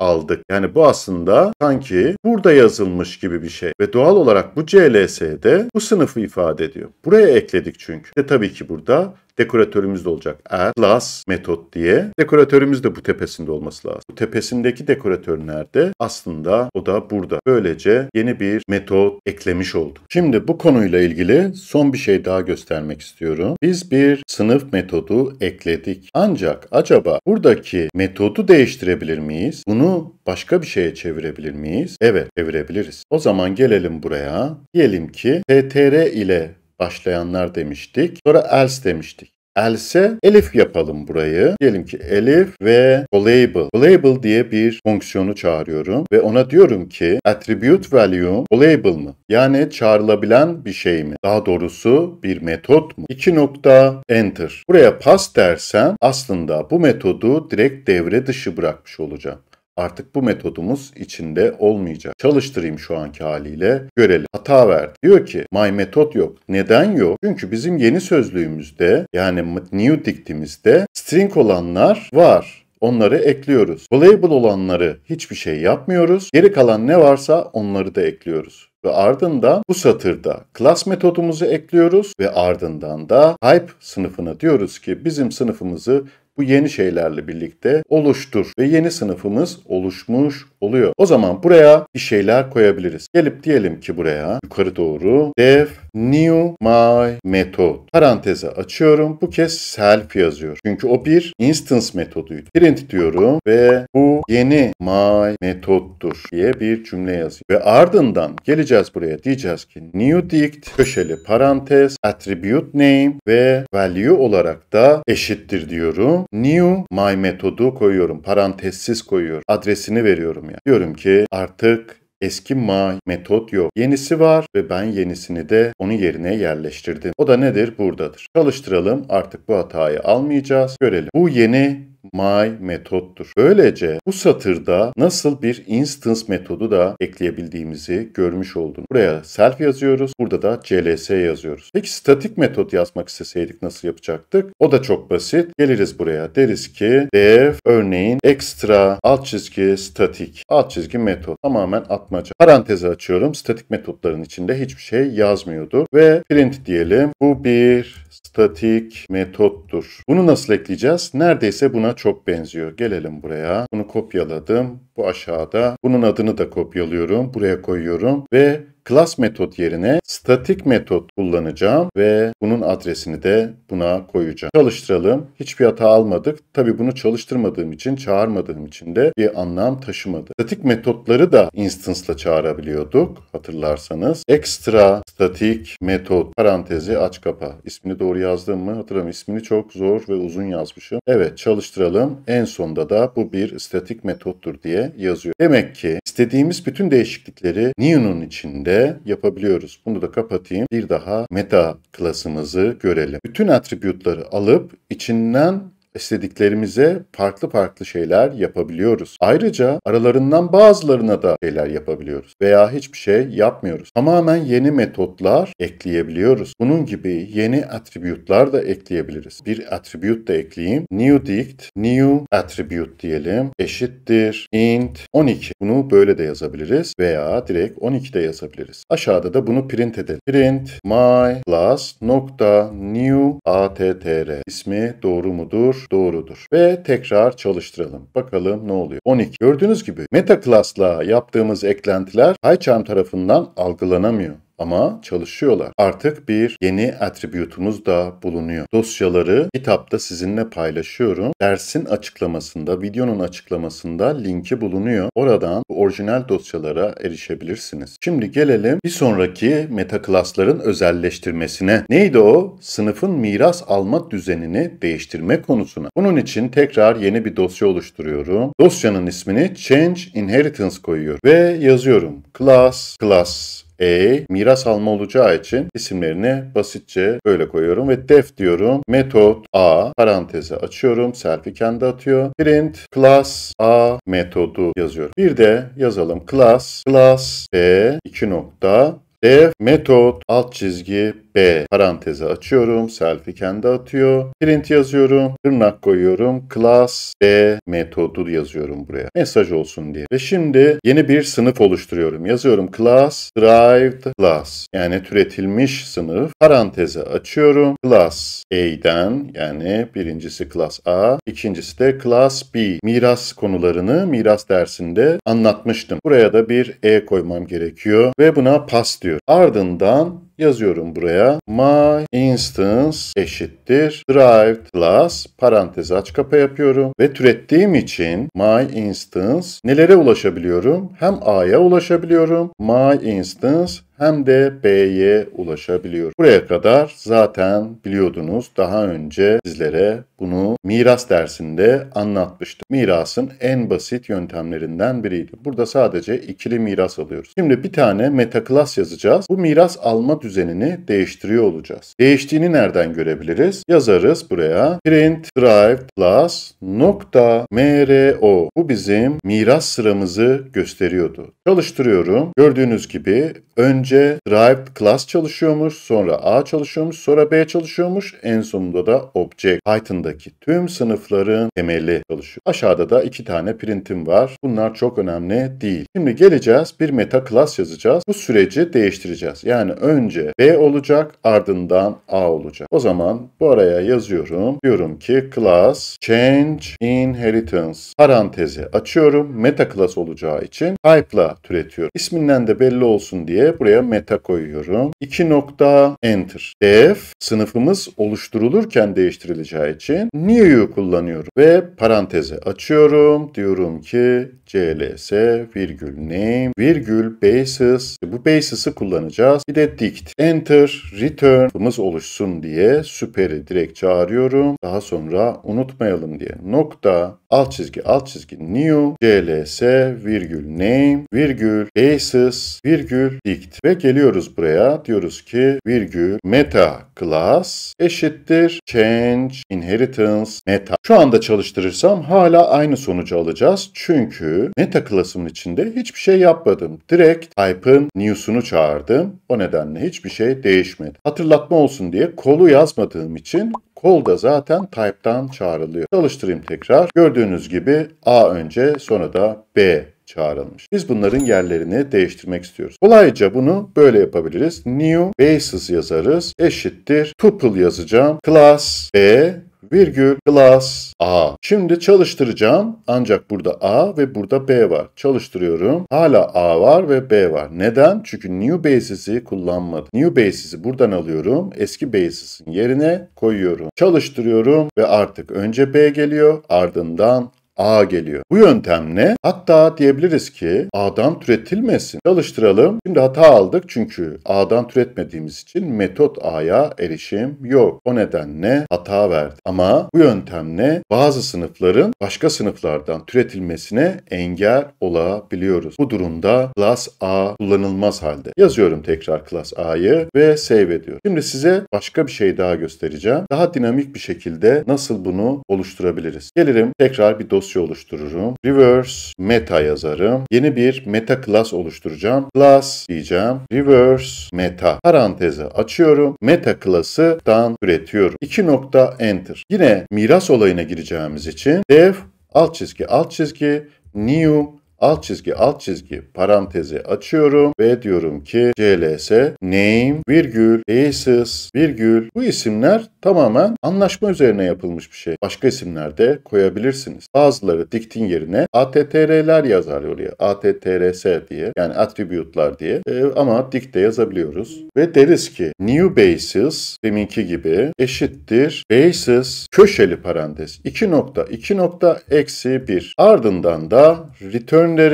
aldık. Yani bu aslında sanki burada yazılmış gibi bir şey. Ve doğal olarak bu CLS'de bu sınıfı ifade ediyor. Buraya ekledik çünkü. Ve tabii ki burada dekoratörümüz de olacak. Add class metot diye. Dekoratörümüz de bu tepesinde olması lazım. Bu tepesindeki dekoratör nerede? Aslında o da burada. Böylece yeni bir metot eklemiş olduk. Şimdi bu konuyla ilgili son bir şey daha göstermek istiyorum. Biz bir sınıf metodu ekledik. Ancak acaba buradaki metodu değiştirebilir miyiz? Bunu başka bir şeye çevirebilir miyiz? Evet, çevirebiliriz. O zaman gelelim buraya. Diyelim ki ttr ile başlayanlar demiştik. Sonra else demiştik. Else elif yapalım burayı. Diyelim ki elif ve callable. Callable diye bir fonksiyonu çağırıyorum ve ona diyorum ki attribute value callable mı? Yani çağrılabilen bir şey mi? Daha doğrusu bir metot mu? 2 nokta enter. Buraya pass dersen, aslında bu metodu direkt devre dışı bırakmış olacağım artık bu metodumuz içinde olmayacak. Çalıştırayım şu anki haliyle görelim. Hata verdi. Diyor ki my metot yok. Neden yok? Çünkü bizim yeni sözlüğümüzde yani new diktimizde string olanlar var. Onları ekliyoruz. Playable olanları hiçbir şey yapmıyoruz. Geri kalan ne varsa onları da ekliyoruz ve ardından bu satırda class metodumuzu ekliyoruz ve ardından da hype sınıfına diyoruz ki bizim sınıfımızı bu yeni şeylerle birlikte oluştur ve yeni sınıfımız oluşmuş oluyor. O zaman buraya bir şeyler koyabiliriz. Gelip diyelim ki buraya yukarı doğru def New my method. Paranteze açıyorum. Bu kez self yazıyor. Çünkü o bir instance metoduydu. Print diyorum ve bu yeni my metottur diye bir cümle yazıyor. Ve ardından geleceğiz buraya diyeceğiz ki new dict köşeli parantez attribute name ve value olarak da eşittir diyorum. New my metodu koyuyorum. Parantezsiz koyuyorum. Adresini veriyorum yani. Diyorum ki artık Eski ma, metot yok. Yenisi var ve ben yenisini de onun yerine yerleştirdim. O da nedir? Buradadır. Çalıştıralım. Artık bu hatayı almayacağız. Görelim. Bu yeni my metottur. Böylece bu satırda nasıl bir instance metodu da ekleyebildiğimizi görmüş oldunuz. Buraya self yazıyoruz. Burada da cls yazıyoruz. Peki statik metot yazmak isteseydik nasıl yapacaktık? O da çok basit. Geliriz buraya. Deriz ki def örneğin extra alt çizgi statik alt çizgi metot. Tamamen atmaca. Parantezi açıyorum. Statik metotların içinde hiçbir şey yazmıyordu. Ve print diyelim. Bu bir statik metottur. Bunu nasıl ekleyeceğiz? Neredeyse buna çok benziyor. Gelelim buraya. Bunu kopyaladım. Bu aşağıda. Bunun adını da kopyalıyorum. Buraya koyuyorum ve Class metot yerine statik metot kullanacağım ve bunun adresini de buna koyacağım. Çalıştıralım. Hiçbir hata almadık. Tabii bunu çalıştırmadığım için, çağırmadığım için de bir anlam taşımadı. Statik metotları da instance'la çağırabiliyorduk hatırlarsanız. Extra statik metot parantezi aç kapa. İsmini doğru yazdım mı hatırlamıyorum. İsmini çok zor ve uzun yazmışım. Evet çalıştıralım. En sonda da bu bir statik metottur diye yazıyor. Demek ki istediğimiz bütün değişiklikleri Neon'un içinde yapabiliyoruz. Bunu da kapatayım. Bir daha meta klasımızı görelim. Bütün attribütleri alıp içinden istediklerimize farklı farklı şeyler yapabiliyoruz. Ayrıca aralarından bazılarına da şeyler yapabiliyoruz veya hiçbir şey yapmıyoruz. Tamamen yeni metotlar ekleyebiliyoruz. Bunun gibi yeni attribütler da ekleyebiliriz. Bir attribüt da ekleyeyim. New dict, new attribute diyelim. Eşittir int 12. Bunu böyle de yazabiliriz veya direkt 12 de yazabiliriz. Aşağıda da bunu print edelim. Print my class nokta new attr ismi doğru mudur? doğrudur. Ve tekrar çalıştıralım. Bakalım ne oluyor? 12. Gördüğünüz gibi meta class'la yaptığımız eklentiler PyCharm tarafından algılanamıyor ama çalışıyorlar. Artık bir yeni attribute'umuz da bulunuyor. Dosyaları kitapta sizinle paylaşıyorum. Dersin açıklamasında, videonun açıklamasında linki bulunuyor. Oradan bu orijinal dosyalara erişebilirsiniz. Şimdi gelelim bir sonraki metaklasların özelleştirmesine. Neydi o? Sınıfın miras alma düzenini değiştirme konusuna. Bunun için tekrar yeni bir dosya oluşturuyorum. Dosyanın ismini Change Inheritance koyuyorum ve yazıyorum. Class, class e miras alma olacağı için isimlerini basitçe böyle koyuyorum ve def diyorum. Metot A parantezi açıyorum. Selfie kendi atıyor. Print class A metodu yazıyorum. Bir de yazalım class class B 2 nokta Dev metot alt çizgi B parantezi açıyorum. Selfie kendi atıyor. Print yazıyorum. Tırnak koyuyorum. Class D metodu yazıyorum buraya. Mesaj olsun diye. Ve şimdi yeni bir sınıf oluşturuyorum. Yazıyorum class derived class. Yani türetilmiş sınıf. Parantezi açıyorum. Class A'den yani birincisi class A. ikincisi de class B. Miras konularını miras dersinde anlatmıştım. Buraya da bir E koymam gerekiyor. Ve buna pass diyor istiyorum. Ardından yazıyorum buraya my instance eşittir eşittir derived plus parantez aç kapa yapıyorum ve türettiğim için my instance nelere ulaşabiliyorum? Hem a'ya ulaşabiliyorum. My instance hem de B'ye ulaşabiliyor. Buraya kadar zaten biliyordunuz. Daha önce sizlere bunu miras dersinde anlatmıştım. Mirasın en basit yöntemlerinden biriydi. Burada sadece ikili miras alıyoruz. Şimdi bir tane metaklas yazacağız. Bu miras alma düzenini değiştiriyor olacağız. Değiştiğini nereden görebiliriz? ederiz. Yazarız buraya print drive plus nokta mro. Bu bizim miras sıramızı gösteriyordu. Çalıştırıyorum. Gördüğünüz gibi önce drive class çalışıyormuş, sonra A çalışıyormuş, sonra B çalışıyormuş. En sonunda da object. Python'daki tüm sınıfların temeli çalışıyor. Aşağıda da iki tane printim var. Bunlar çok önemli değil. Şimdi geleceğiz bir meta class yazacağız. Bu süreci değiştireceğiz. Yani önce B olacak ardından A olacak. O zaman bu Oraya yazıyorum. Diyorum ki class change inheritance parantezi açıyorum. Meta class olacağı için type'la türetiyorum. İsminden de belli olsun diye buraya meta koyuyorum. 2 nokta enter. Def sınıfımız oluşturulurken değiştirileceği için new'yu kullanıyorum ve parantezi açıyorum. Diyorum ki cls virgül name virgül basis. Bu basis'i kullanacağız. Bir de dict. Enter return sınıfımız oluşsun diye süperi direkt çağırıyorum. Daha sonra unutmayalım diye. Nokta alt çizgi alt çizgi new cls virgül name virgül basis virgül dict ve geliyoruz buraya diyoruz ki virgül meta class eşittir change inheritance meta. Şu anda çalıştırırsam hala aynı sonucu alacağız. Çünkü meta class'ımın içinde hiçbir şey yapmadım. Direkt type'ın news'unu çağırdım. O nedenle hiçbir şey değişmedi. Hatırlatma olsun diye kolu yazmadığım için Kol da zaten type'dan çağrılıyor. Çalıştırayım tekrar. Gördüğünüz gibi A önce sonra da B çağrılmış. Biz bunların yerlerini değiştirmek istiyoruz. Kolayca bunu böyle yapabiliriz. New basis yazarız. Eşittir. Tuple yazacağım. Class B virgül class A. Şimdi çalıştıracağım ancak burada A ve burada B var. Çalıştırıyorum. Hala A var ve B var. Neden? Çünkü new basis'i kullanmadım. New basis'i buradan alıyorum. Eski basis'in yerine koyuyorum. Çalıştırıyorum ve artık önce B geliyor ardından A geliyor. Bu yöntemle hatta diyebiliriz ki A'dan türetilmesin. Çalıştıralım. Şimdi hata aldık çünkü A'dan türetmediğimiz için metot A'ya erişim yok. O nedenle hata verdi. Ama bu yöntemle bazı sınıfların başka sınıflardan türetilmesine engel olabiliyoruz. Bu durumda class A kullanılmaz halde. Yazıyorum tekrar class A'yı ve save ediyorum. Şimdi size başka bir şey daha göstereceğim. Daha dinamik bir şekilde nasıl bunu oluşturabiliriz. Gelirim tekrar bir dosya dosya oluştururum. Reverse meta yazarım. Yeni bir meta class oluşturacağım. Class diyeceğim. Reverse meta. Parantezi açıyorum. Meta class'ı'dan üretiyorum. 2 enter. Yine miras olayına gireceğimiz için dev alt çizgi alt çizgi new alt çizgi alt çizgi parantezi açıyorum ve diyorum ki CLS name virgül aliases virgül bu isimler tamamen anlaşma üzerine yapılmış bir şey. Başka isimler de koyabilirsiniz. Bazıları diktin yerine ATTRler yazar oraya. attrs diye yani attribute'lar diye e, ama dikte yazabiliyoruz. Ve deriz ki new basis deminki gibi eşittir basis köşeli parantez 2 nokta 2 nokta eksi 1 ardından da return bölüm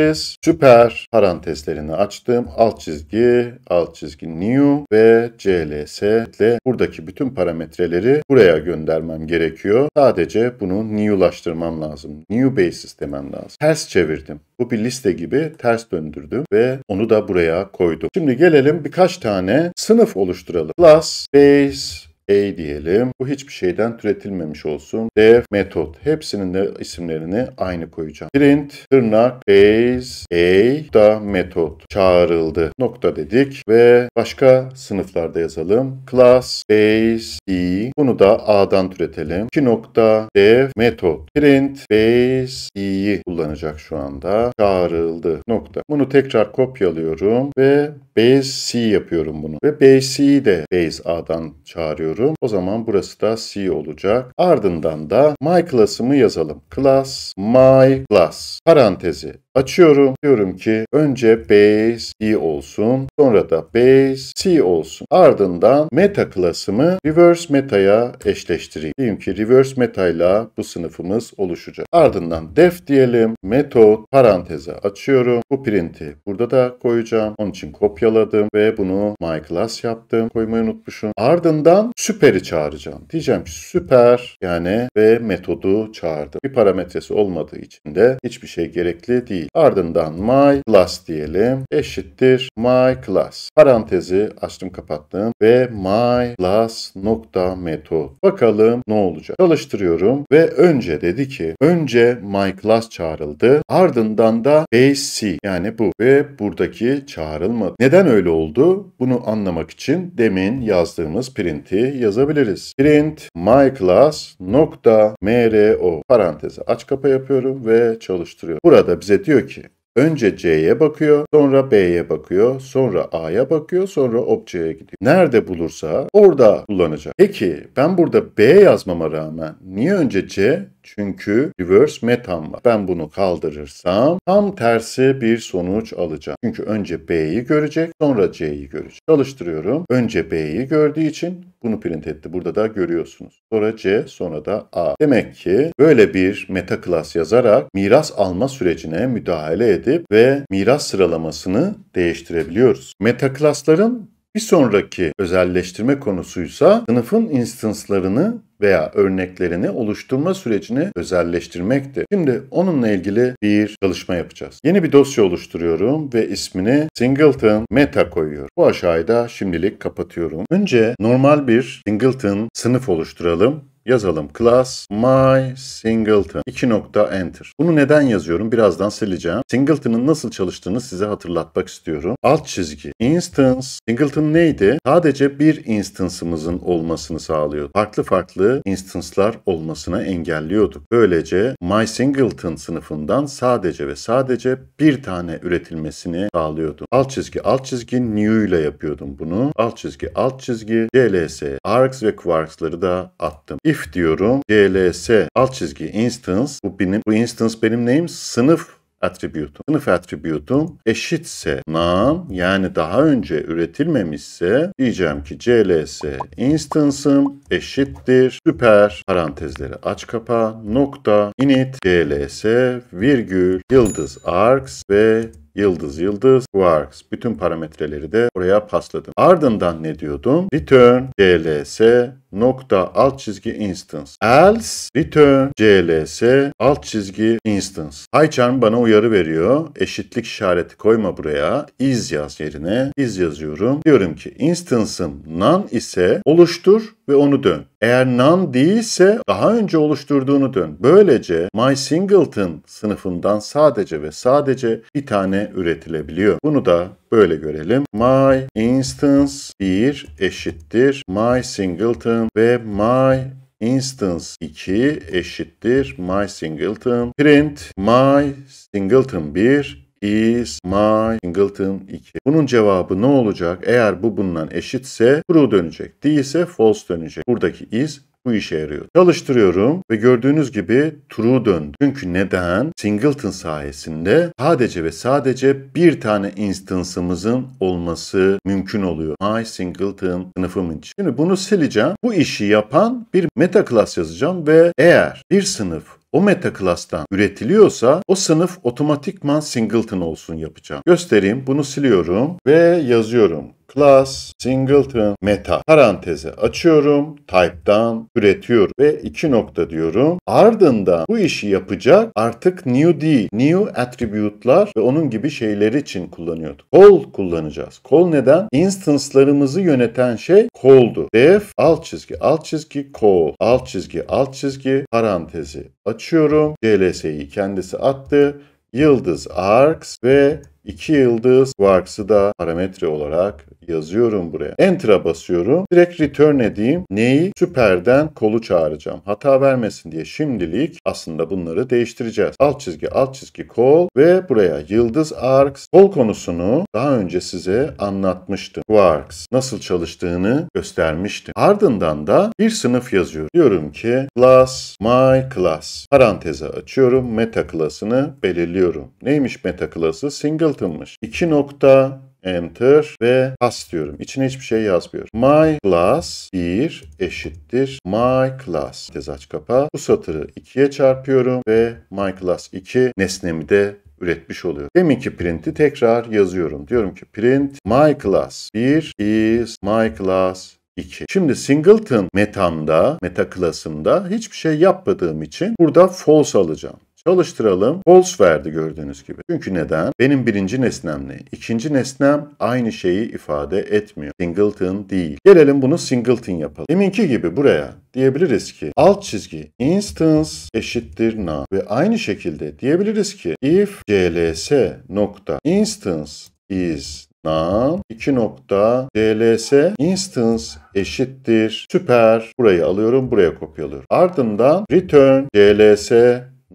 Süper parantezlerini açtım. Alt çizgi, alt çizgi new ve cls ile buradaki bütün parametreleri buraya göndermem gerekiyor. Sadece bunu new'laştırmam lazım. New basis demem lazım. Ters çevirdim. Bu bir liste gibi ters döndürdüm ve onu da buraya koydum. Şimdi gelelim birkaç tane sınıf oluşturalım. Class, base, A diyelim. Bu hiçbir şeyden türetilmemiş olsun. Dev metot. Hepsinin de isimlerini aynı koyacağım. Print, tırnak, base, A da metot. Çağrıldı. Nokta dedik ve başka sınıflarda yazalım. Class, base, D. E. Bunu da A'dan türetelim. 2 nokta, dev metot. Print, base, D'yi kullanacak şu anda. Çağrıldı. Nokta. Bunu tekrar kopyalıyorum ve base C yapıyorum bunu. Ve base C'yi de base A'dan çağırıyorum yazıyorum. O zaman burası da C olacak. Ardından da my class'ımı yazalım. Class my class parantezi Açıyorum. Diyorum ki önce base D olsun. Sonra da base C olsun. Ardından meta klasımı reverse meta'ya eşleştireyim. Diyeyim ki reverse meta bu sınıfımız oluşacak. Ardından def diyelim. Method paranteze açıyorum. Bu printi burada da koyacağım. Onun için kopyaladım ve bunu my class yaptım. Koymayı unutmuşum. Ardından süperi çağıracağım. Diyeceğim ki süper yani ve metodu çağırdım. Bir parametresi olmadığı için de hiçbir şey gerekli değil değil. Ardından my class diyelim. Eşittir my class. Parantezi açtım kapattım ve my class nokta metot. Bakalım ne olacak. Çalıştırıyorum ve önce dedi ki önce my class çağrıldı. Ardından da ac yani bu ve buradaki çağrılmadı. Neden öyle oldu? Bunu anlamak için demin yazdığımız print'i yazabiliriz. Print my class nokta mro parantezi aç kapa yapıyorum ve çalıştırıyorum. Burada bize diyor diyor ki önce C'ye bakıyor, sonra B'ye bakıyor, sonra A'ya bakıyor, sonra obceye gidiyor. Nerede bulursa orada kullanacak. Peki ben burada B yazmama rağmen niye önce C çünkü reverse metan var. Ben bunu kaldırırsam tam tersi bir sonuç alacağım. Çünkü önce B'yi görecek sonra C'yi görecek. Çalıştırıyorum. Önce B'yi gördüğü için bunu print etti. Burada da görüyorsunuz. Sonra C, sonra da A. Demek ki böyle bir metaklas yazarak miras alma sürecine müdahale edip ve miras sıralamasını değiştirebiliyoruz. Metaklasların bir sonraki özelleştirme konusuysa sınıfın instanslarını veya örneklerini oluşturma sürecini özelleştirmekti. Şimdi onunla ilgili bir çalışma yapacağız. Yeni bir dosya oluşturuyorum ve ismini Singleton Meta koyuyor. Bu aşağıda şimdilik kapatıyorum. Önce normal bir Singleton sınıf oluşturalım Yazalım class my singleton 2 nokta enter. Bunu neden yazıyorum birazdan sileceğim. Singleton'ın nasıl çalıştığını size hatırlatmak istiyorum. Alt çizgi instance singleton neydi? Sadece bir instance'ımızın olmasını sağlıyor. Farklı farklı instance'lar olmasına engelliyorduk. Böylece my singleton sınıfından sadece ve sadece bir tane üretilmesini sağlıyordu. Alt çizgi alt çizgi new ile yapıyordum bunu. Alt çizgi alt çizgi dls, args ve quarks'ları da attım. If if diyorum. GLS alt çizgi instance. Bu benim, bu instance benim neyim? Sınıf attribute'um. Sınıf attribute'um eşitse nam yani daha önce üretilmemişse diyeceğim ki cls instance'ım eşittir süper parantezleri aç kapa nokta init GLS virgül yıldız args ve yıldız yıldız quarks bütün parametreleri de oraya pasladım. Ardından ne diyordum? Return dls nokta alt çizgi instance. Else return cls alt çizgi instance. PyCharm bana uyarı veriyor. Eşitlik işareti koyma buraya. Is yaz yerine. Is yazıyorum. Diyorum ki instance'ım none ise oluştur ve onu dön. Eğer none değilse daha önce oluşturduğunu dön. Böylece My Singleton sınıfından sadece ve sadece bir tane üretilebiliyor. Bunu da böyle görelim. My instance 1 eşittir My Singleton ve My instance 2 eşittir my singleton print my singleton 1 is my singleton 2. Bunun cevabı ne olacak? Eğer bu bundan eşitse true dönecek. Değilse false dönecek. Buradaki is bu işe yarıyor. Çalıştırıyorum ve gördüğünüz gibi true döndü. Çünkü neden? Singleton sayesinde sadece ve sadece bir tane instance'ımızın olması mümkün oluyor. My Singleton sınıfım için. Şimdi bunu sileceğim. Bu işi yapan bir meta class yazacağım ve eğer bir sınıf o meta class'tan üretiliyorsa o sınıf otomatikman singleton olsun yapacağım. Göstereyim. Bunu siliyorum ve yazıyorum class singleton meta parantezi açıyorum. Type'dan üretiyor ve iki nokta diyorum. Ardından bu işi yapacak artık new değil. New attribute'lar ve onun gibi şeyler için kullanıyorduk. Call kullanacağız. Call neden? Instance'larımızı yöneten şey call'du. Def alt çizgi alt çizgi call alt çizgi alt çizgi parantezi açıyorum. CLS'yi kendisi attı. Yıldız arcs ve 2 yıldız quarks'ı da parametre olarak yazıyorum buraya. Enter'a basıyorum. Direkt return edeyim. Neyi? Süperden kolu çağıracağım. Hata vermesin diye şimdilik aslında bunları değiştireceğiz. Alt çizgi alt çizgi kol ve buraya yıldız arcs kol konusunu daha önce size anlatmıştım. Quarks nasıl çalıştığını göstermiştim. Ardından da bir sınıf yazıyorum. Diyorum ki class my class paranteze açıyorum. Meta klasını belirliyorum. Neymiş meta klası? Singleton'mış. 2 nokta enter ve class diyorum. İçine hiçbir şey yazmıyorum. My class 1 eşittir my class. Tez aç kapa. Bu satırı 2'ye çarpıyorum ve my class 2 nesnemi de üretmiş oluyor. Deminki print'i tekrar yazıyorum. Diyorum ki print my class 1 is my class 2. Şimdi singleton metamda, meta klasımda hiçbir şey yapmadığım için burada false alacağım. Çalıştıralım. False verdi gördüğünüz gibi. Çünkü neden? Benim birinci nesnemle ikinci nesnem aynı şeyi ifade etmiyor. Singleton değil. Gelelim bunu singleton yapalım. Deminki gibi buraya diyebiliriz ki alt çizgi instance eşittir na ve aynı şekilde diyebiliriz ki if cls nokta instance is nam 2 nokta dls instance eşittir süper burayı alıyorum buraya kopyalıyorum ardından return dls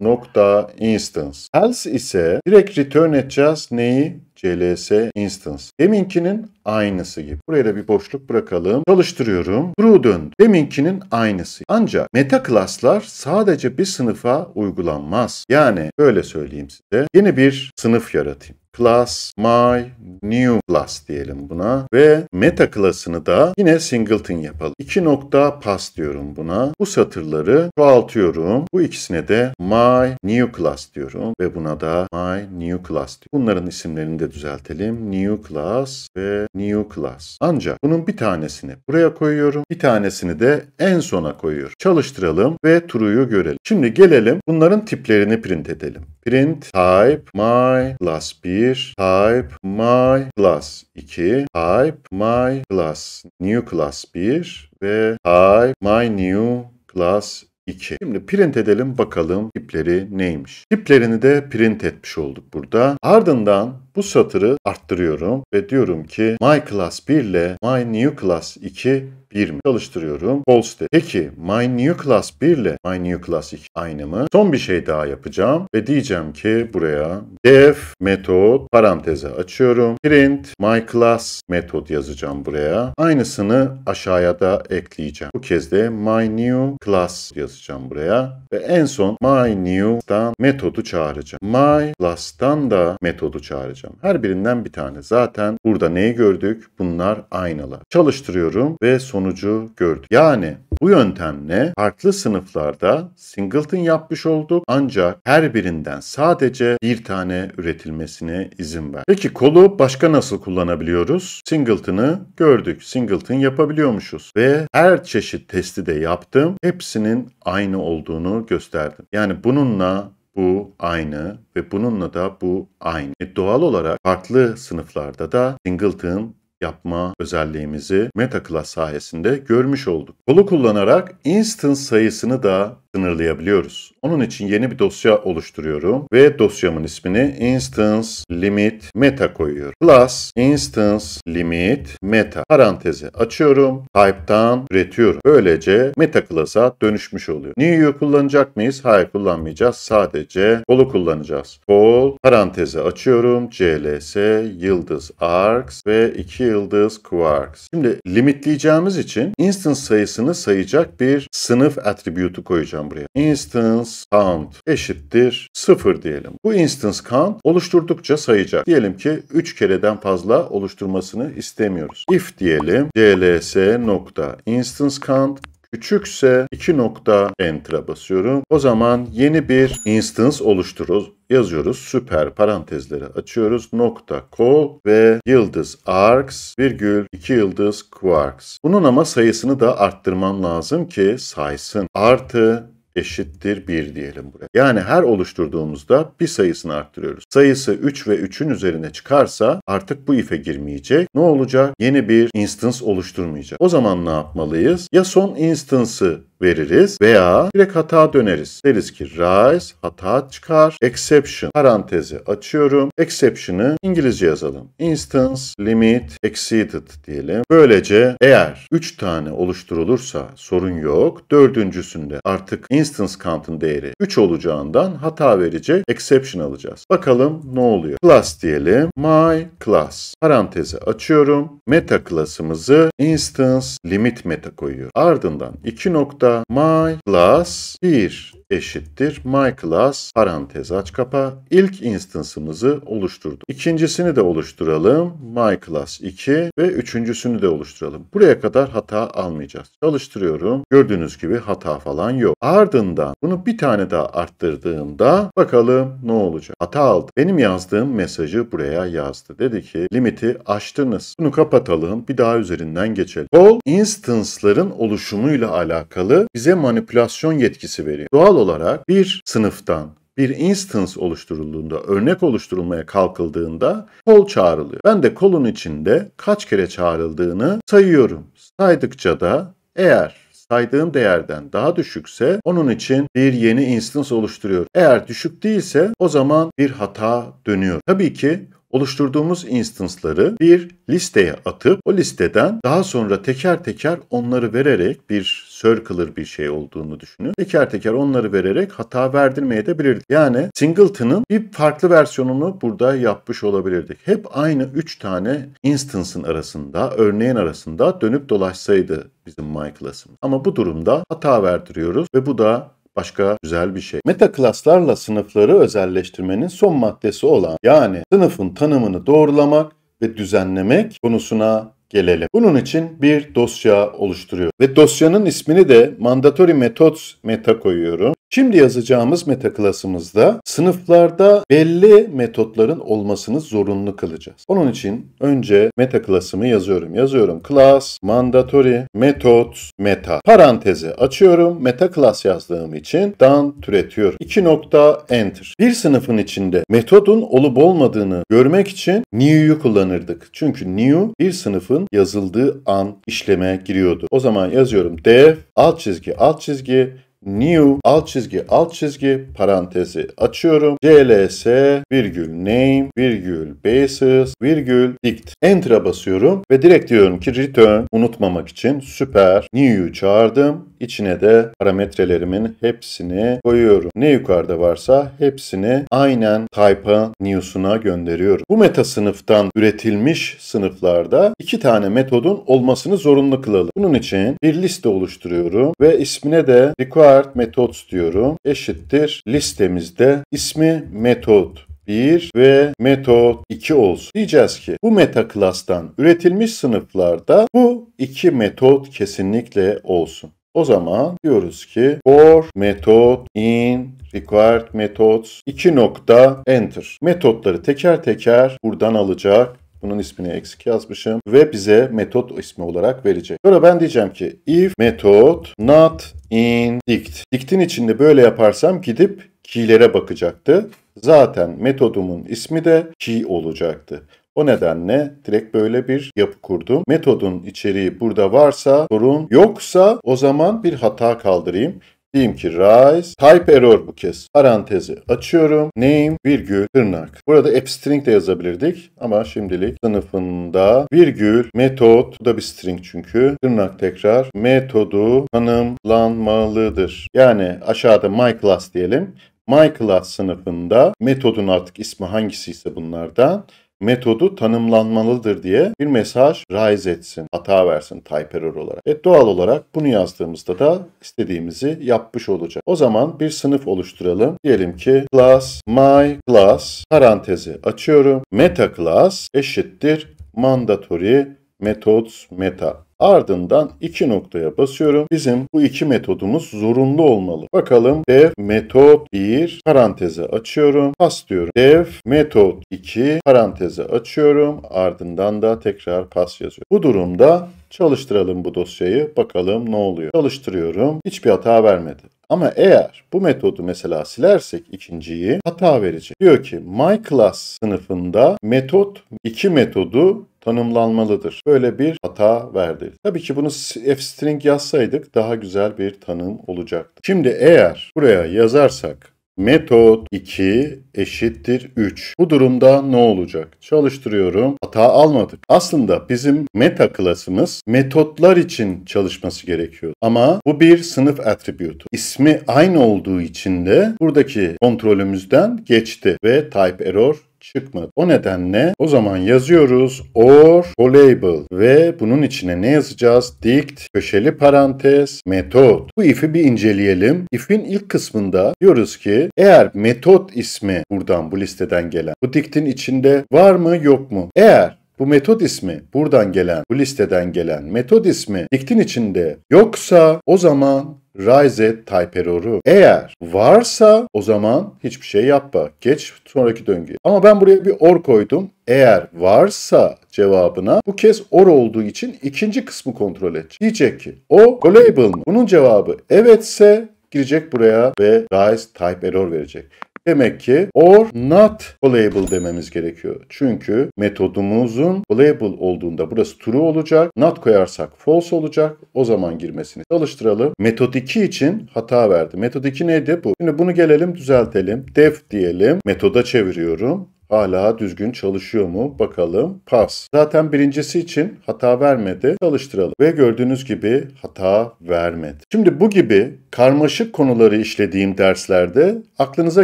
nokta instance. Else ise direkt return edeceğiz neyi? CLS instance. Deminkinin aynısı gibi. Buraya da bir boşluk bırakalım. Çalıştırıyorum. True Deminkinin aynısı. Ancak meta class'lar sadece bir sınıfa uygulanmaz. Yani böyle söyleyeyim size. Yeni bir sınıf yaratayım class my new class diyelim buna ve meta klasını da yine singleton yapalım. İki nokta pass diyorum buna. Bu satırları çoğaltıyorum. Bu ikisine de my new class diyorum ve buna da my new class diyorum. Bunların isimlerini de düzeltelim. New class ve new class. Ancak bunun bir tanesini buraya koyuyorum. Bir tanesini de en sona koyuyorum. Çalıştıralım ve true'yu görelim. Şimdi gelelim bunların tiplerini print edelim. Print type my class 1, type my class 2, type my class new class 1 ve type my new class 2. Şimdi print edelim bakalım tipleri neymiş. Tiplerini de print etmiş olduk burada. Ardından bu satırı arttırıyorum ve diyorum ki my class 1 ile my new class 2 1 mi? Çalıştırıyorum. False de. Peki my new class 1 ile my new class 2 aynı mı? Son bir şey daha yapacağım ve diyeceğim ki buraya def metot paranteze açıyorum. Print my class metot yazacağım buraya. Aynısını aşağıya da ekleyeceğim. Bu kez de my new class yazacağım buraya ve en son my new'dan metodu çağıracağım. My class'tan da metodu çağıracağım. Her birinden bir tane. Zaten burada neyi gördük? Bunlar aynalar. Çalıştırıyorum ve son sonucu gördük. Yani bu yöntemle farklı sınıflarda singleton yapmış olduk ancak her birinden sadece bir tane üretilmesine izin ver. Peki kolu başka nasıl kullanabiliyoruz? Singleton'ı gördük. Singleton yapabiliyormuşuz ve her çeşit testi de yaptım. Hepsinin aynı olduğunu gösterdim. Yani bununla bu aynı ve bununla da bu aynı. E doğal olarak farklı sınıflarda da singleton yapma özelliğimizi MetaClass sayesinde görmüş olduk. Kolu kullanarak instance sayısını da sınırlayabiliyoruz. Onun için yeni bir dosya oluşturuyorum ve dosyamın ismini instance limit meta koyuyorum. Plus instance limit meta parantezi açıyorum. Type'dan üretiyorum. Böylece MetaClass'a dönüşmüş oluyor. New'yu kullanacak mıyız? Hayır kullanmayacağız. Sadece kolu kullanacağız. Kol parantezi açıyorum. cls yıldız args ve iki yıldız quarks. Şimdi limitleyeceğimiz için instance sayısını sayacak bir sınıf attribute'u koyacağım buraya. Instance count eşittir 0 diyelim. Bu instance count oluşturdukça sayacak. Diyelim ki 3 kereden fazla oluşturmasını istemiyoruz. If diyelim dls nokta instance count küçükse 2 nokta enter'a basıyorum. O zaman yeni bir instance oluşturuz. Yazıyoruz süper parantezleri açıyoruz nokta call ve yıldız args virgül 2 yıldız quarks. Bunun ama sayısını da arttırmam lazım ki saysın. Artı eşittir 1 diyelim buraya. Yani her oluşturduğumuzda bir sayısını arttırıyoruz. Sayısı 3 ve 3'ün üzerine çıkarsa artık bu ife girmeyecek. Ne olacak? Yeni bir instance oluşturmayacak. O zaman ne yapmalıyız? Ya son instance'ı veririz veya direkt hata döneriz. Deriz ki rise hata çıkar exception parantezi açıyorum. Exception'ı İngilizce yazalım. Instance limit exceeded diyelim. Böylece eğer 3 tane oluşturulursa sorun yok. Dördüncüsünde artık instance count'ın değeri 3 olacağından hata verecek exception alacağız. Bakalım ne oluyor? Class diyelim. My class parantezi açıyorum. Meta klasımızı instance limit meta koyuyor. Ardından 2 nokta my mãe, fish eşittir my class parantez aç kapa ilk instance'ımızı oluşturduk. İkincisini de oluşturalım. My class 2 ve üçüncüsünü de oluşturalım. Buraya kadar hata almayacağız. Çalıştırıyorum. Gördüğünüz gibi hata falan yok. Ardından bunu bir tane daha arttırdığımda bakalım ne olacak. Hata aldı. Benim yazdığım mesajı buraya yazdı. Dedi ki limiti aştınız. Bunu kapatalım. Bir daha üzerinden geçelim. Call instance'ların oluşumuyla alakalı bize manipülasyon yetkisi veriyor. Doğal olarak bir sınıftan bir instance oluşturulduğunda, örnek oluşturulmaya kalkıldığında kol çağrılıyor. Ben de kolun içinde kaç kere çağrıldığını sayıyorum. Saydıkça da eğer saydığım değerden daha düşükse onun için bir yeni instance oluşturuyor. Eğer düşük değilse o zaman bir hata dönüyor. Tabii ki oluşturduğumuz instance'ları bir listeye atıp o listeden daha sonra teker teker onları vererek bir circular bir şey olduğunu düşünüyor. Teker teker onları vererek hata verdirmeye de bilirdik. Yani Singleton'ın bir farklı versiyonunu burada yapmış olabilirdik. Hep aynı 3 tane instance'ın arasında, örneğin arasında dönüp dolaşsaydı bizim my class'ımız. Ama bu durumda hata verdiriyoruz ve bu da başka güzel bir şey. Meta klaslarla sınıfları özelleştirmenin son maddesi olan yani sınıfın tanımını doğrulamak ve düzenlemek konusuna gelelim. Bunun için bir dosya oluşturuyorum ve dosyanın ismini de mandatory methods meta koyuyorum. Şimdi yazacağımız metaklasımızda sınıflarda belli metotların olmasını zorunlu kılacağız. Onun için önce metaklasımı yazıyorum. Yazıyorum class, mandatory, method meta. Parantezi açıyorum. Metaklas yazdığım için dan türetiyorum. 2 nokta enter. Bir sınıfın içinde metodun olup olmadığını görmek için new'yu kullanırdık. Çünkü new bir sınıfın yazıldığı an işleme giriyordu. O zaman yazıyorum def alt çizgi alt çizgi new alt çizgi alt çizgi parantezi açıyorum. CLS virgül name virgül basis virgül dict. Enter'a basıyorum ve direkt diyorum ki return unutmamak için süper new'yu çağırdım. İçine de parametrelerimin hepsini koyuyorum. Ne yukarıda varsa hepsini aynen Type news'una gönderiyorum. Bu meta sınıftan üretilmiş sınıflarda iki tane metodun olmasını zorunlu kılalım. Bunun için bir liste oluşturuyorum ve ismine de required methods diyorum. Eşittir listemizde ismi metod 1 ve metot 2 olsun. Diyeceğiz ki bu meta klastan üretilmiş sınıflarda bu iki metot kesinlikle olsun. O zaman diyoruz ki for method in required methods 2 nokta enter. Metotları teker teker buradan alacak. Bunun ismini eksik yazmışım ve bize metot ismi olarak verecek. Sonra ben diyeceğim ki if method not in dict. Dict'in içinde böyle yaparsam gidip key'lere bakacaktı. Zaten metodumun ismi de key olacaktı. O nedenle direkt böyle bir yapı kurdum. Metodun içeriği burada varsa sorun yoksa o zaman bir hata kaldırayım. Diyeyim ki rise, type error bu kez. Parantezi açıyorum. Name, virgül, tırnak. Burada string de yazabilirdik ama şimdilik sınıfında virgül, metot, bu da bir string çünkü. Tırnak tekrar, metodu tanımlanmalıdır. Yani aşağıda my class diyelim. My class sınıfında metodun artık ismi hangisiyse bunlardan metodu tanımlanmalıdır diye bir mesaj rise etsin, hata versin type error olarak. Ve doğal olarak bunu yazdığımızda da istediğimizi yapmış olacak. O zaman bir sınıf oluşturalım. Diyelim ki class my class parantezi açıyorum. Meta class eşittir mandatory methods meta Ardından iki noktaya basıyorum. Bizim bu iki metodumuz zorunlu olmalı. Bakalım dev metot 1 paranteze açıyorum. Pas diyorum. Dev metot 2 paranteze açıyorum. Ardından da tekrar pas yazıyorum. Bu durumda çalıştıralım bu dosyayı. Bakalım ne oluyor. Çalıştırıyorum. Hiçbir hata vermedi. Ama eğer bu metodu mesela silersek ikinciyi hata verecek. Diyor ki my class sınıfında metot iki metodu tanımlanmalıdır. Böyle bir hata verdi. Tabii ki bunu f-string yazsaydık daha güzel bir tanım olacaktı. Şimdi eğer buraya yazarsak metot 2 eşittir 3. Bu durumda ne olacak? Çalıştırıyorum. Hata almadık. Aslında bizim meta klasımız metotlar için çalışması gerekiyor. Ama bu bir sınıf attribute'u. İsmi aynı olduğu için de buradaki kontrolümüzden geçti ve type error çıkmadı. O nedenle o zaman yazıyoruz or collable ve bunun içine ne yazacağız? Dict köşeli parantez metot. Bu if'i bir inceleyelim. If'in ilk kısmında diyoruz ki eğer metot ismi buradan bu listeden gelen bu dict'in içinde var mı yok mu? Eğer bu metot ismi buradan gelen, bu listeden gelen metot ismi diktin içinde yoksa o zaman Rise Tayperoru. Eğer varsa o zaman hiçbir şey yapma. Geç sonraki döngü. Ama ben buraya bir or koydum. Eğer varsa cevabına bu kez or olduğu için ikinci kısmı kontrol edecek. Diyecek ki o label mı? Bunun cevabı evetse girecek buraya ve rise type error verecek. Demek ki or not playable dememiz gerekiyor. Çünkü metodumuzun playable olduğunda burası true olacak. Not koyarsak false olacak. O zaman girmesini çalıştıralım. Metod 2 için hata verdi. Metod 2 neydi bu? Şimdi bunu gelelim düzeltelim. Def diyelim. Metoda çeviriyorum. Hala düzgün çalışıyor mu? Bakalım. Pas. Zaten birincisi için hata vermedi. Çalıştıralım. Ve gördüğünüz gibi hata vermedi. Şimdi bu gibi karmaşık konuları işlediğim derslerde aklınıza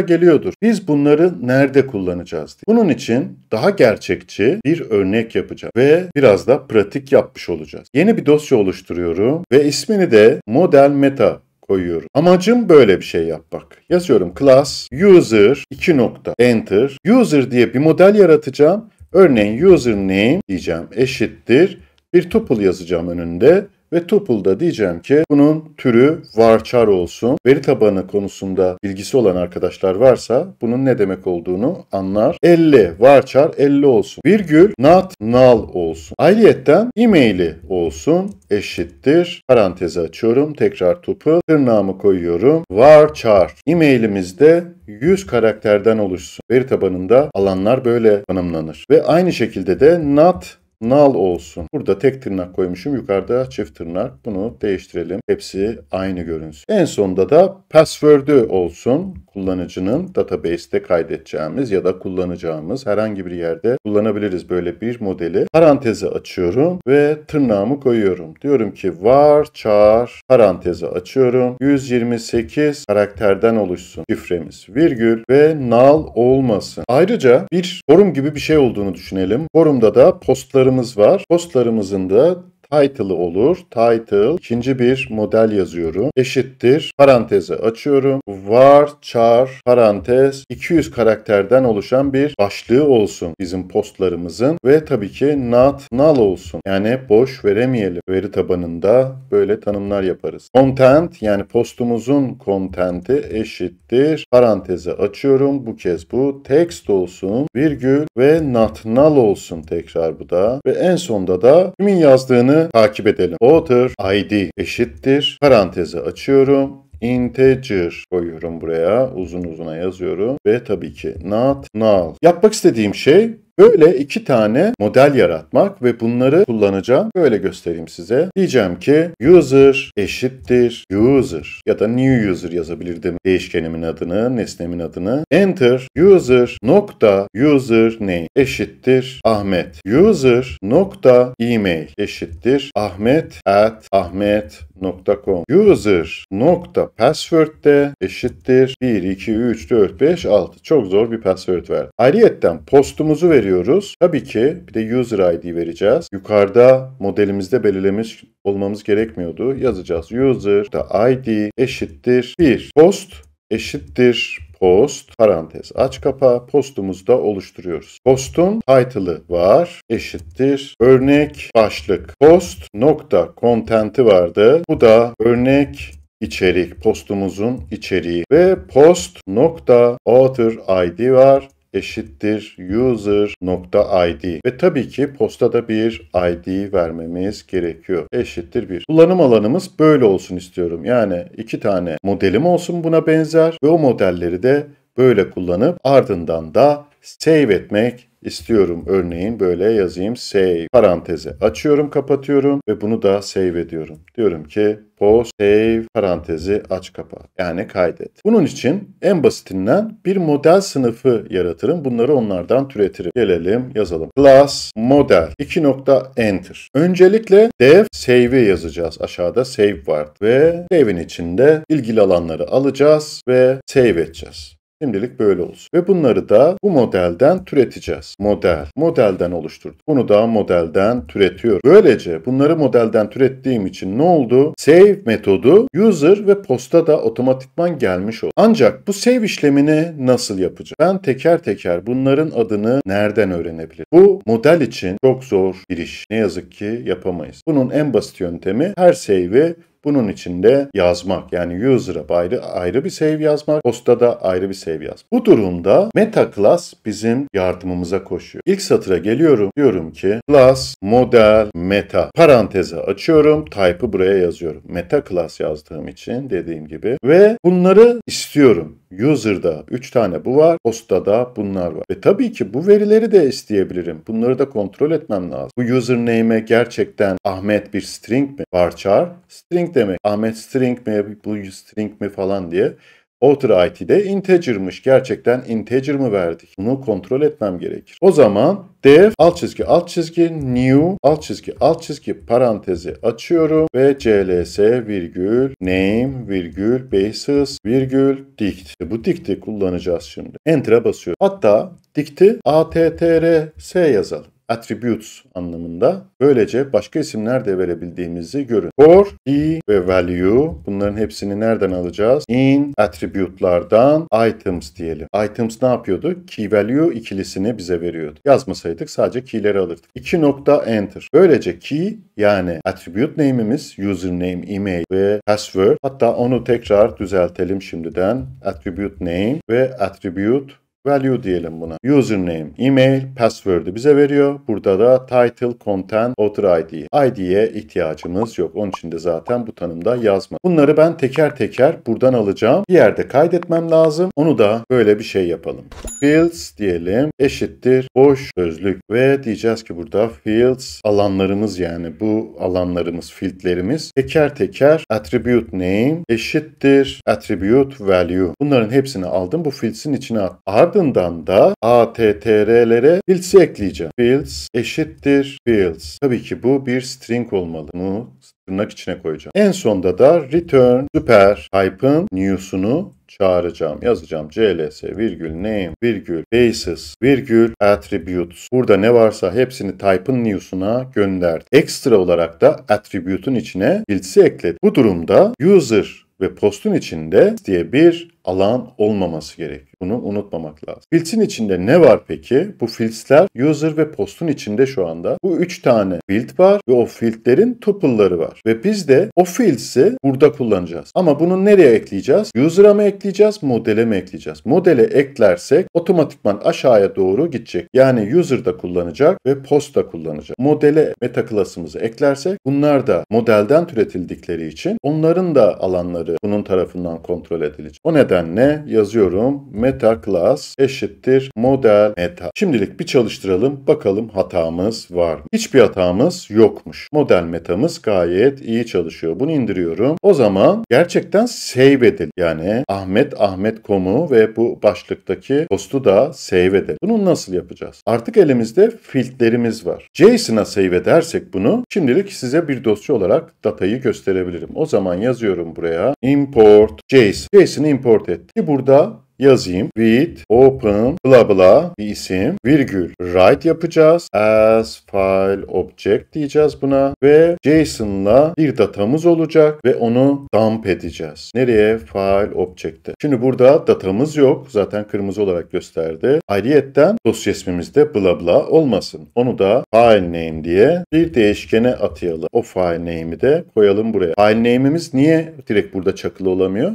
geliyordur. Biz bunları nerede kullanacağız diye. Bunun için daha gerçekçi bir örnek yapacağım ve biraz da pratik yapmış olacağız. Yeni bir dosya oluşturuyorum ve ismini de model meta koyuyorum. Amacım böyle bir şey yapmak. Yazıyorum class user 2 nokta enter. User diye bir model yaratacağım. Örneğin username diyeceğim eşittir. Bir tuple yazacağım önünde ve tuple'da diyeceğim ki bunun türü varchar olsun. Veri tabanı konusunda bilgisi olan arkadaşlar varsa bunun ne demek olduğunu anlar. 50 varchar 50 olsun. Virgül not null olsun. Ayrıyetten e-maili olsun eşittir. Parantezi açıyorum. Tekrar tuple tırnağımı koyuyorum. Varchar. E-mailimizde 100 karakterden oluşsun. Veri tabanında alanlar böyle tanımlanır. Ve aynı şekilde de not Nal olsun. Burada tek tırnak koymuşum. Yukarıda çift tırnak. Bunu değiştirelim. Hepsi aynı görünsün. En sonunda da password'ü olsun. Kullanıcının database'te kaydedeceğimiz ya da kullanacağımız herhangi bir yerde kullanabiliriz böyle bir modeli. Parantezi açıyorum ve tırnağımı koyuyorum. Diyorum ki var çağır parantezi açıyorum. 128 karakterden oluşsun şifremiz virgül ve nal olmasın. Ayrıca bir forum gibi bir şey olduğunu düşünelim. Forumda da postları postlarımız var. Postlarımızın da Title olur. Title ikinci bir model yazıyorum. Eşittir. Parantezi açıyorum. Var char parantez 200 karakterden oluşan bir başlığı olsun bizim postlarımızın ve tabii ki not null olsun. Yani boş veremeyelim. Veri tabanında böyle tanımlar yaparız. Content yani postumuzun content'i eşittir. Parantezi açıyorum. Bu kez bu text olsun. Virgül ve not null olsun tekrar bu da. Ve en sonda da kimin yazdığını takip edelim. Author ID eşittir. Parantezi açıyorum integer koyuyorum buraya. Uzun uzuna yazıyorum. Ve tabii ki not null. Yapmak istediğim şey Böyle iki tane model yaratmak ve bunları kullanacağım. Böyle göstereyim size. Diyeceğim ki user eşittir user ya da new user yazabilirdim değişkenimin adını, nesnemin adını. Enter user nokta user name eşittir Ahmet. User nokta email eşittir Ahmet at Ahmet Password.com user nokta password de eşittir 1, 2, 3, 4, 5, 6. Çok zor bir password verdi. Ayrıyetten postumuzu veriyoruz. Tabii ki bir de user ID vereceğiz. Yukarıda modelimizde belirlemiş olmamız gerekmiyordu. Yazacağız user da ID eşittir 1. Post eşittir post parantez aç kapa postumuzda oluşturuyoruz. Postun title'ı var eşittir örnek başlık post nokta content'i vardı. Bu da örnek içerik postumuzun içeriği ve post nokta author id var eşittir user.id ve tabii ki postada bir ID vermemiz gerekiyor. Eşittir bir Kullanım alanımız böyle olsun istiyorum. Yani iki tane modelim olsun buna benzer ve o modelleri de böyle kullanıp ardından da save etmek istiyorum. Örneğin böyle yazayım save paranteze açıyorum kapatıyorum ve bunu da save ediyorum. Diyorum ki post save parantezi aç kapa yani kaydet. Bunun için en basitinden bir model sınıfı yaratırım. Bunları onlardan türetirim. Gelelim yazalım. Class model 2 nokta enter. Öncelikle dev save'i yazacağız. Aşağıda save var ve save'in içinde ilgili alanları alacağız ve save edeceğiz. Şimdilik böyle olsun. Ve bunları da bu modelden türeteceğiz. Model. Modelden oluşturduk. Bunu da modelden türetiyor. Böylece bunları modelden türettiğim için ne oldu? Save metodu user ve posta da otomatikman gelmiş oldu. Ancak bu save işlemini nasıl yapacağım? Ben teker teker bunların adını nereden öğrenebilirim? Bu model için çok zor bir iş. Ne yazık ki yapamayız. Bunun en basit yöntemi her save'i bunun içinde yazmak yani user'a ayrı, ayrı bir save yazmak, hosta da ayrı bir save yazmak. Bu durumda meta class bizim yardımımıza koşuyor. İlk satıra geliyorum. Diyorum ki class model meta paranteze açıyorum. Type'ı buraya yazıyorum. Meta class yazdığım için dediğim gibi ve bunları istiyorum. User'da 3 tane bu var. Host'ta da bunlar var. Ve tabii ki bu verileri de isteyebilirim. Bunları da kontrol etmem lazım. Bu username'e gerçekten Ahmet bir string mi? Varchar string demek. Ahmet string mi? Bu string mi falan diye Author ID'de integer'mış. Gerçekten integer mı verdik? Bunu kontrol etmem gerekir. O zaman def alt çizgi alt çizgi new alt çizgi alt çizgi parantezi açıyorum ve cls virgül name virgül basis virgül dict. E, bu dict'i kullanacağız şimdi. Enter'a basıyorum. Hatta dict'i attrs yazalım attributes anlamında. Böylece başka isimler de verebildiğimizi görün. For, key ve value bunların hepsini nereden alacağız? In attribute'lardan items diyelim. Items ne yapıyordu? Key value ikilisini bize veriyordu. Yazmasaydık sadece key'leri alırdık. 2 nokta enter. Böylece key yani attribute name'imiz username, email ve password. Hatta onu tekrar düzeltelim şimdiden. Attribute name ve attribute value diyelim buna. Username, email, password'ı bize veriyor. Burada da title, content, author ID. ID'ye ihtiyacımız yok. Onun için de zaten bu tanımda yazma. Bunları ben teker teker buradan alacağım. Bir yerde kaydetmem lazım. Onu da böyle bir şey yapalım. Fields diyelim eşittir boş sözlük ve diyeceğiz ki burada fields alanlarımız yani bu alanlarımız, filtlerimiz teker teker attribute name eşittir attribute value. Bunların hepsini aldım. Bu fields'in içine attım. Ardından da ATTR'lere fields'i ekleyeceğim. Fields eşittir fields. Tabii ki bu bir string olmalı. Bunu tırnak içine koyacağım. En sonda da return super type'ın news'unu çağıracağım. Yazacağım cls virgül name virgül basis virgül attributes. Burada ne varsa hepsini type'ın news'una gönder. Ekstra olarak da attribute'un içine fields'i ekledim. Bu durumda user ve postun içinde diye bir alan olmaması gerekiyor. Bunu unutmamak lazım. Filtsin içinde ne var peki? Bu filtler user ve postun içinde şu anda. Bu üç tane field var ve o fieldlerin tuple'ları var. Ve biz de o fields'i burada kullanacağız. Ama bunu nereye ekleyeceğiz? User'a mı ekleyeceğiz? Modele mi ekleyeceğiz? Modele eklersek otomatikman aşağıya doğru gidecek. Yani user da kullanacak ve post da kullanacak. Modele meta klasımızı eklersek bunlar da modelden türetildikleri için onların da alanları bunun tarafından kontrol edilecek. O neden nedenle yazıyorum meta class eşittir model meta. Şimdilik bir çalıştıralım bakalım hatamız var mı? Hiçbir hatamız yokmuş. Model metamız gayet iyi çalışıyor. Bunu indiriyorum. O zaman gerçekten save edil. Yani Ahmet Ahmet komu ve bu başlıktaki postu da save edelim. Bunu nasıl yapacağız? Artık elimizde filtlerimiz var. JSON'a save edersek bunu şimdilik size bir dosya olarak datayı gösterebilirim. O zaman yazıyorum buraya import JSON. JSON'ı import import et. burada yazayım. With open bla bla bir isim virgül write yapacağız. As file object diyeceğiz buna ve JSON'la bir datamız olacak ve onu dump edeceğiz. Nereye? File objectte. Şimdi burada datamız yok. Zaten kırmızı olarak gösterdi. Ayrıyetten dosya ismimizde bla bla olmasın. Onu da file name diye bir değişkene atayalım. O file name'i de koyalım buraya. File name'imiz niye direkt burada çakılı olamıyor?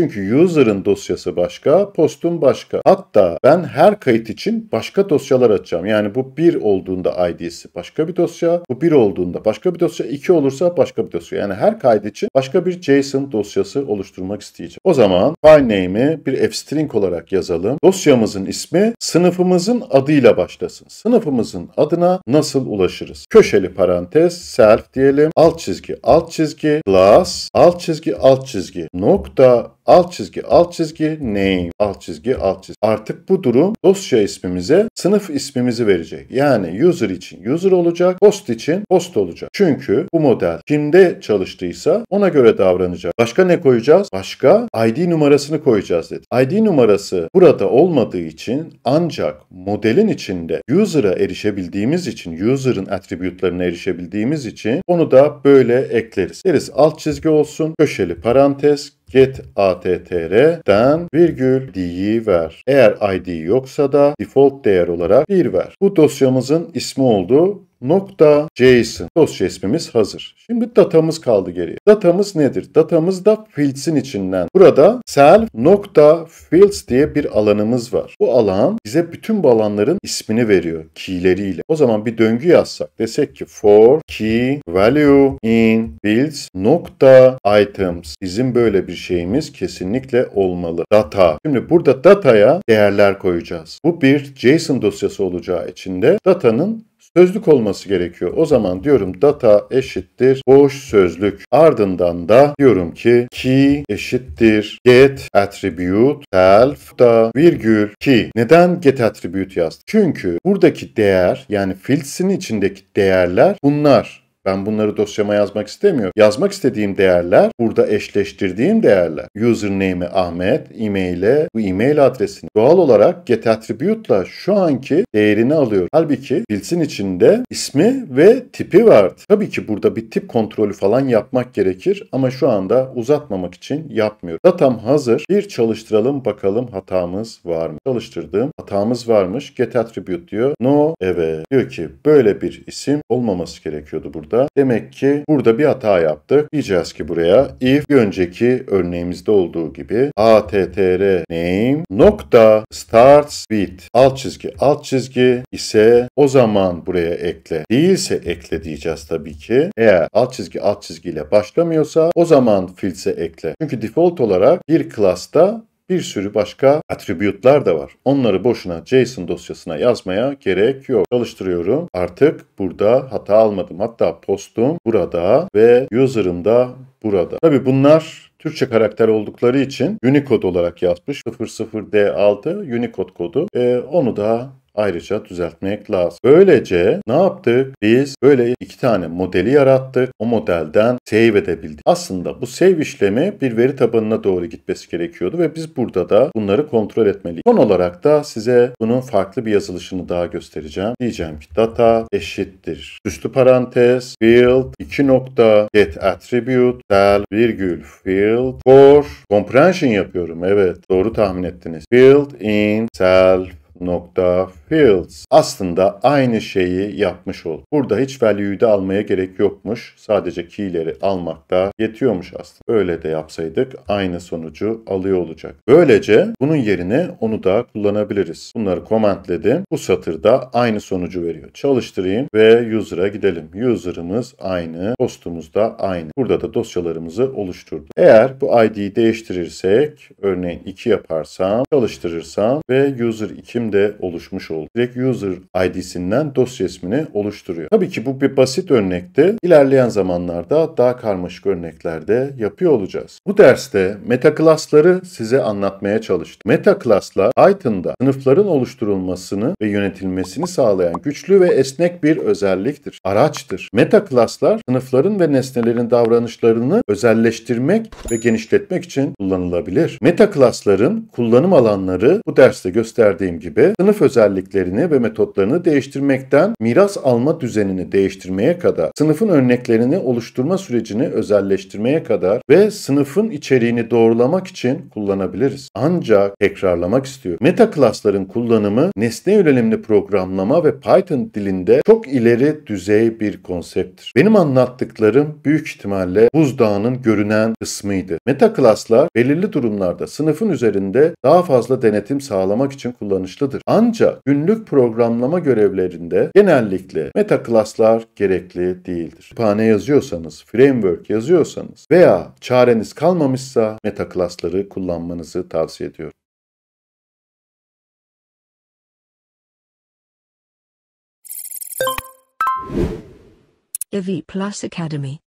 Çünkü user'ın dosyası başka, post'un başka. Hatta ben her kayıt için başka dosyalar açacağım. Yani bu 1 olduğunda ID'si başka bir dosya, bu 1 olduğunda başka bir dosya, 2 olursa başka bir dosya. Yani her kayıt için başka bir JSON dosyası oluşturmak isteyeceğim. O zaman file name'i bir fstring olarak yazalım. Dosyamızın ismi sınıfımızın adıyla başlasın. Sınıfımızın adına nasıl ulaşırız? Köşeli parantez self diyelim. Alt çizgi alt çizgi class alt çizgi alt çizgi nokta alt çizgi alt çizgi name alt çizgi alt çizgi. Artık bu durum dosya ismimize sınıf ismimizi verecek. Yani user için user olacak, host için host olacak. Çünkü bu model kimde çalıştıysa ona göre davranacak. Başka ne koyacağız? Başka ID numarasını koyacağız dedi. ID numarası burada olmadığı için ancak modelin içinde user'a erişebildiğimiz için, user'ın attribute'larına erişebildiğimiz için onu da böyle ekleriz. Deriz alt çizgi olsun, köşeli parantez, get attr"den virgül d'yi ver. Eğer id yoksa da default değer olarak 1 ver. Bu dosyamızın ismi oldu nokta JSON dosya ismimiz hazır. Şimdi datamız kaldı geriye. Datamız nedir? Datamız da fields'in içinden. Burada self nokta fields diye bir alanımız var. Bu alan bize bütün bu alanların ismini veriyor key'leriyle. O zaman bir döngü yazsak desek ki for key value in fields nokta items. Bizim böyle bir şeyimiz kesinlikle olmalı. Data. Şimdi burada dataya değerler koyacağız. Bu bir JSON dosyası olacağı için de datanın Sözlük olması gerekiyor. O zaman diyorum data eşittir boş sözlük. Ardından da diyorum ki key eşittir get attribute self da virgül key. Neden get attribute yazdım? Çünkü buradaki değer yani filsin içindeki değerler bunlar. Ben bunları dosyama yazmak istemiyorum. Yazmak istediğim değerler burada eşleştirdiğim değerler. Username'i Ahmet, e-mail'e bu e-mail adresini. Doğal olarak get attribute'la şu anki değerini alıyor. Halbuki bilsin içinde ismi ve tipi vardı. Tabii ki burada bir tip kontrolü falan yapmak gerekir ama şu anda uzatmamak için yapmıyorum. Datam hazır. Bir çalıştıralım bakalım hatamız var mı? Çalıştırdım. Hatamız varmış. Get attribute diyor. No. Evet. Diyor ki böyle bir isim olmaması gerekiyordu burada burada. Demek ki burada bir hata yaptık. Diyeceğiz ki buraya if bir önceki örneğimizde olduğu gibi attr name nokta starts with alt çizgi alt çizgi ise o zaman buraya ekle. Değilse ekle diyeceğiz tabii ki. Eğer alt çizgi alt çizgiyle başlamıyorsa o zaman filse ekle. Çünkü default olarak bir klasta bir sürü başka attribute'lar da var. Onları boşuna JSON dosyasına yazmaya gerek yok. Çalıştırıyorum. Artık burada hata almadım. Hatta postum burada ve user'ım da burada. Tabi bunlar Türkçe karakter oldukları için Unicode olarak yazmış 00D6 Unicode kodu. E, onu da ayrıca düzeltmek lazım. Böylece ne yaptık? Biz böyle iki tane modeli yarattık. O modelden save edebildik. Aslında bu save işlemi bir veri tabanına doğru gitmesi gerekiyordu ve biz burada da bunları kontrol etmeliyiz. Son olarak da size bunun farklı bir yazılışını daha göstereceğim. Diyeceğim ki data eşittir. Üstü parantez field 2 nokta get attribute del virgül field for comprehension yapıyorum. Evet doğru tahmin ettiniz. Field in self nokta Fields aslında aynı şeyi yapmış oldu. Burada hiç value'yu de almaya gerek yokmuş. Sadece key'leri almakta yetiyormuş aslında. Öyle de yapsaydık aynı sonucu alıyor olacak. Böylece bunun yerine onu da kullanabiliriz. Bunları commentledim. Bu satırda aynı sonucu veriyor. Çalıştırayım ve user'a gidelim. User'ımız aynı. Dostumuz da aynı. Burada da dosyalarımızı oluşturduk. Eğer bu ID'yi değiştirirsek örneğin 2 yaparsam çalıştırırsam ve user 2'm de oluşmuş olur oldu. Direkt user ID'sinden dosya ismini oluşturuyor. Tabii ki bu bir basit örnekte ilerleyen zamanlarda daha karmaşık örneklerde yapıyor olacağız. Bu derste meta class'ları size anlatmaya çalıştım. Meta class'la Python'da sınıfların oluşturulmasını ve yönetilmesini sağlayan güçlü ve esnek bir özelliktir. Araçtır. Meta class'lar sınıfların ve nesnelerin davranışlarını özelleştirmek ve genişletmek için kullanılabilir. Meta class'ların kullanım alanları bu derste gösterdiğim gibi sınıf özellikleri tekniklerini ve metotlarını değiştirmekten miras alma düzenini değiştirmeye kadar, sınıfın örneklerini oluşturma sürecini özelleştirmeye kadar ve sınıfın içeriğini doğrulamak için kullanabiliriz. Ancak tekrarlamak istiyorum, Meta klasların kullanımı nesne yönelimli programlama ve Python dilinde çok ileri düzey bir konsepttir. Benim anlattıklarım büyük ihtimalle buzdağının görünen kısmıydı. Meta klaslar belirli durumlarda sınıfın üzerinde daha fazla denetim sağlamak için kullanışlıdır. Ancak gün günlük programlama görevlerinde genellikle meta klaslar gerekli değildir. Kütüphane yazıyorsanız, framework yazıyorsanız veya çareniz kalmamışsa meta klasları kullanmanızı tavsiye ediyorum. The Plus Academy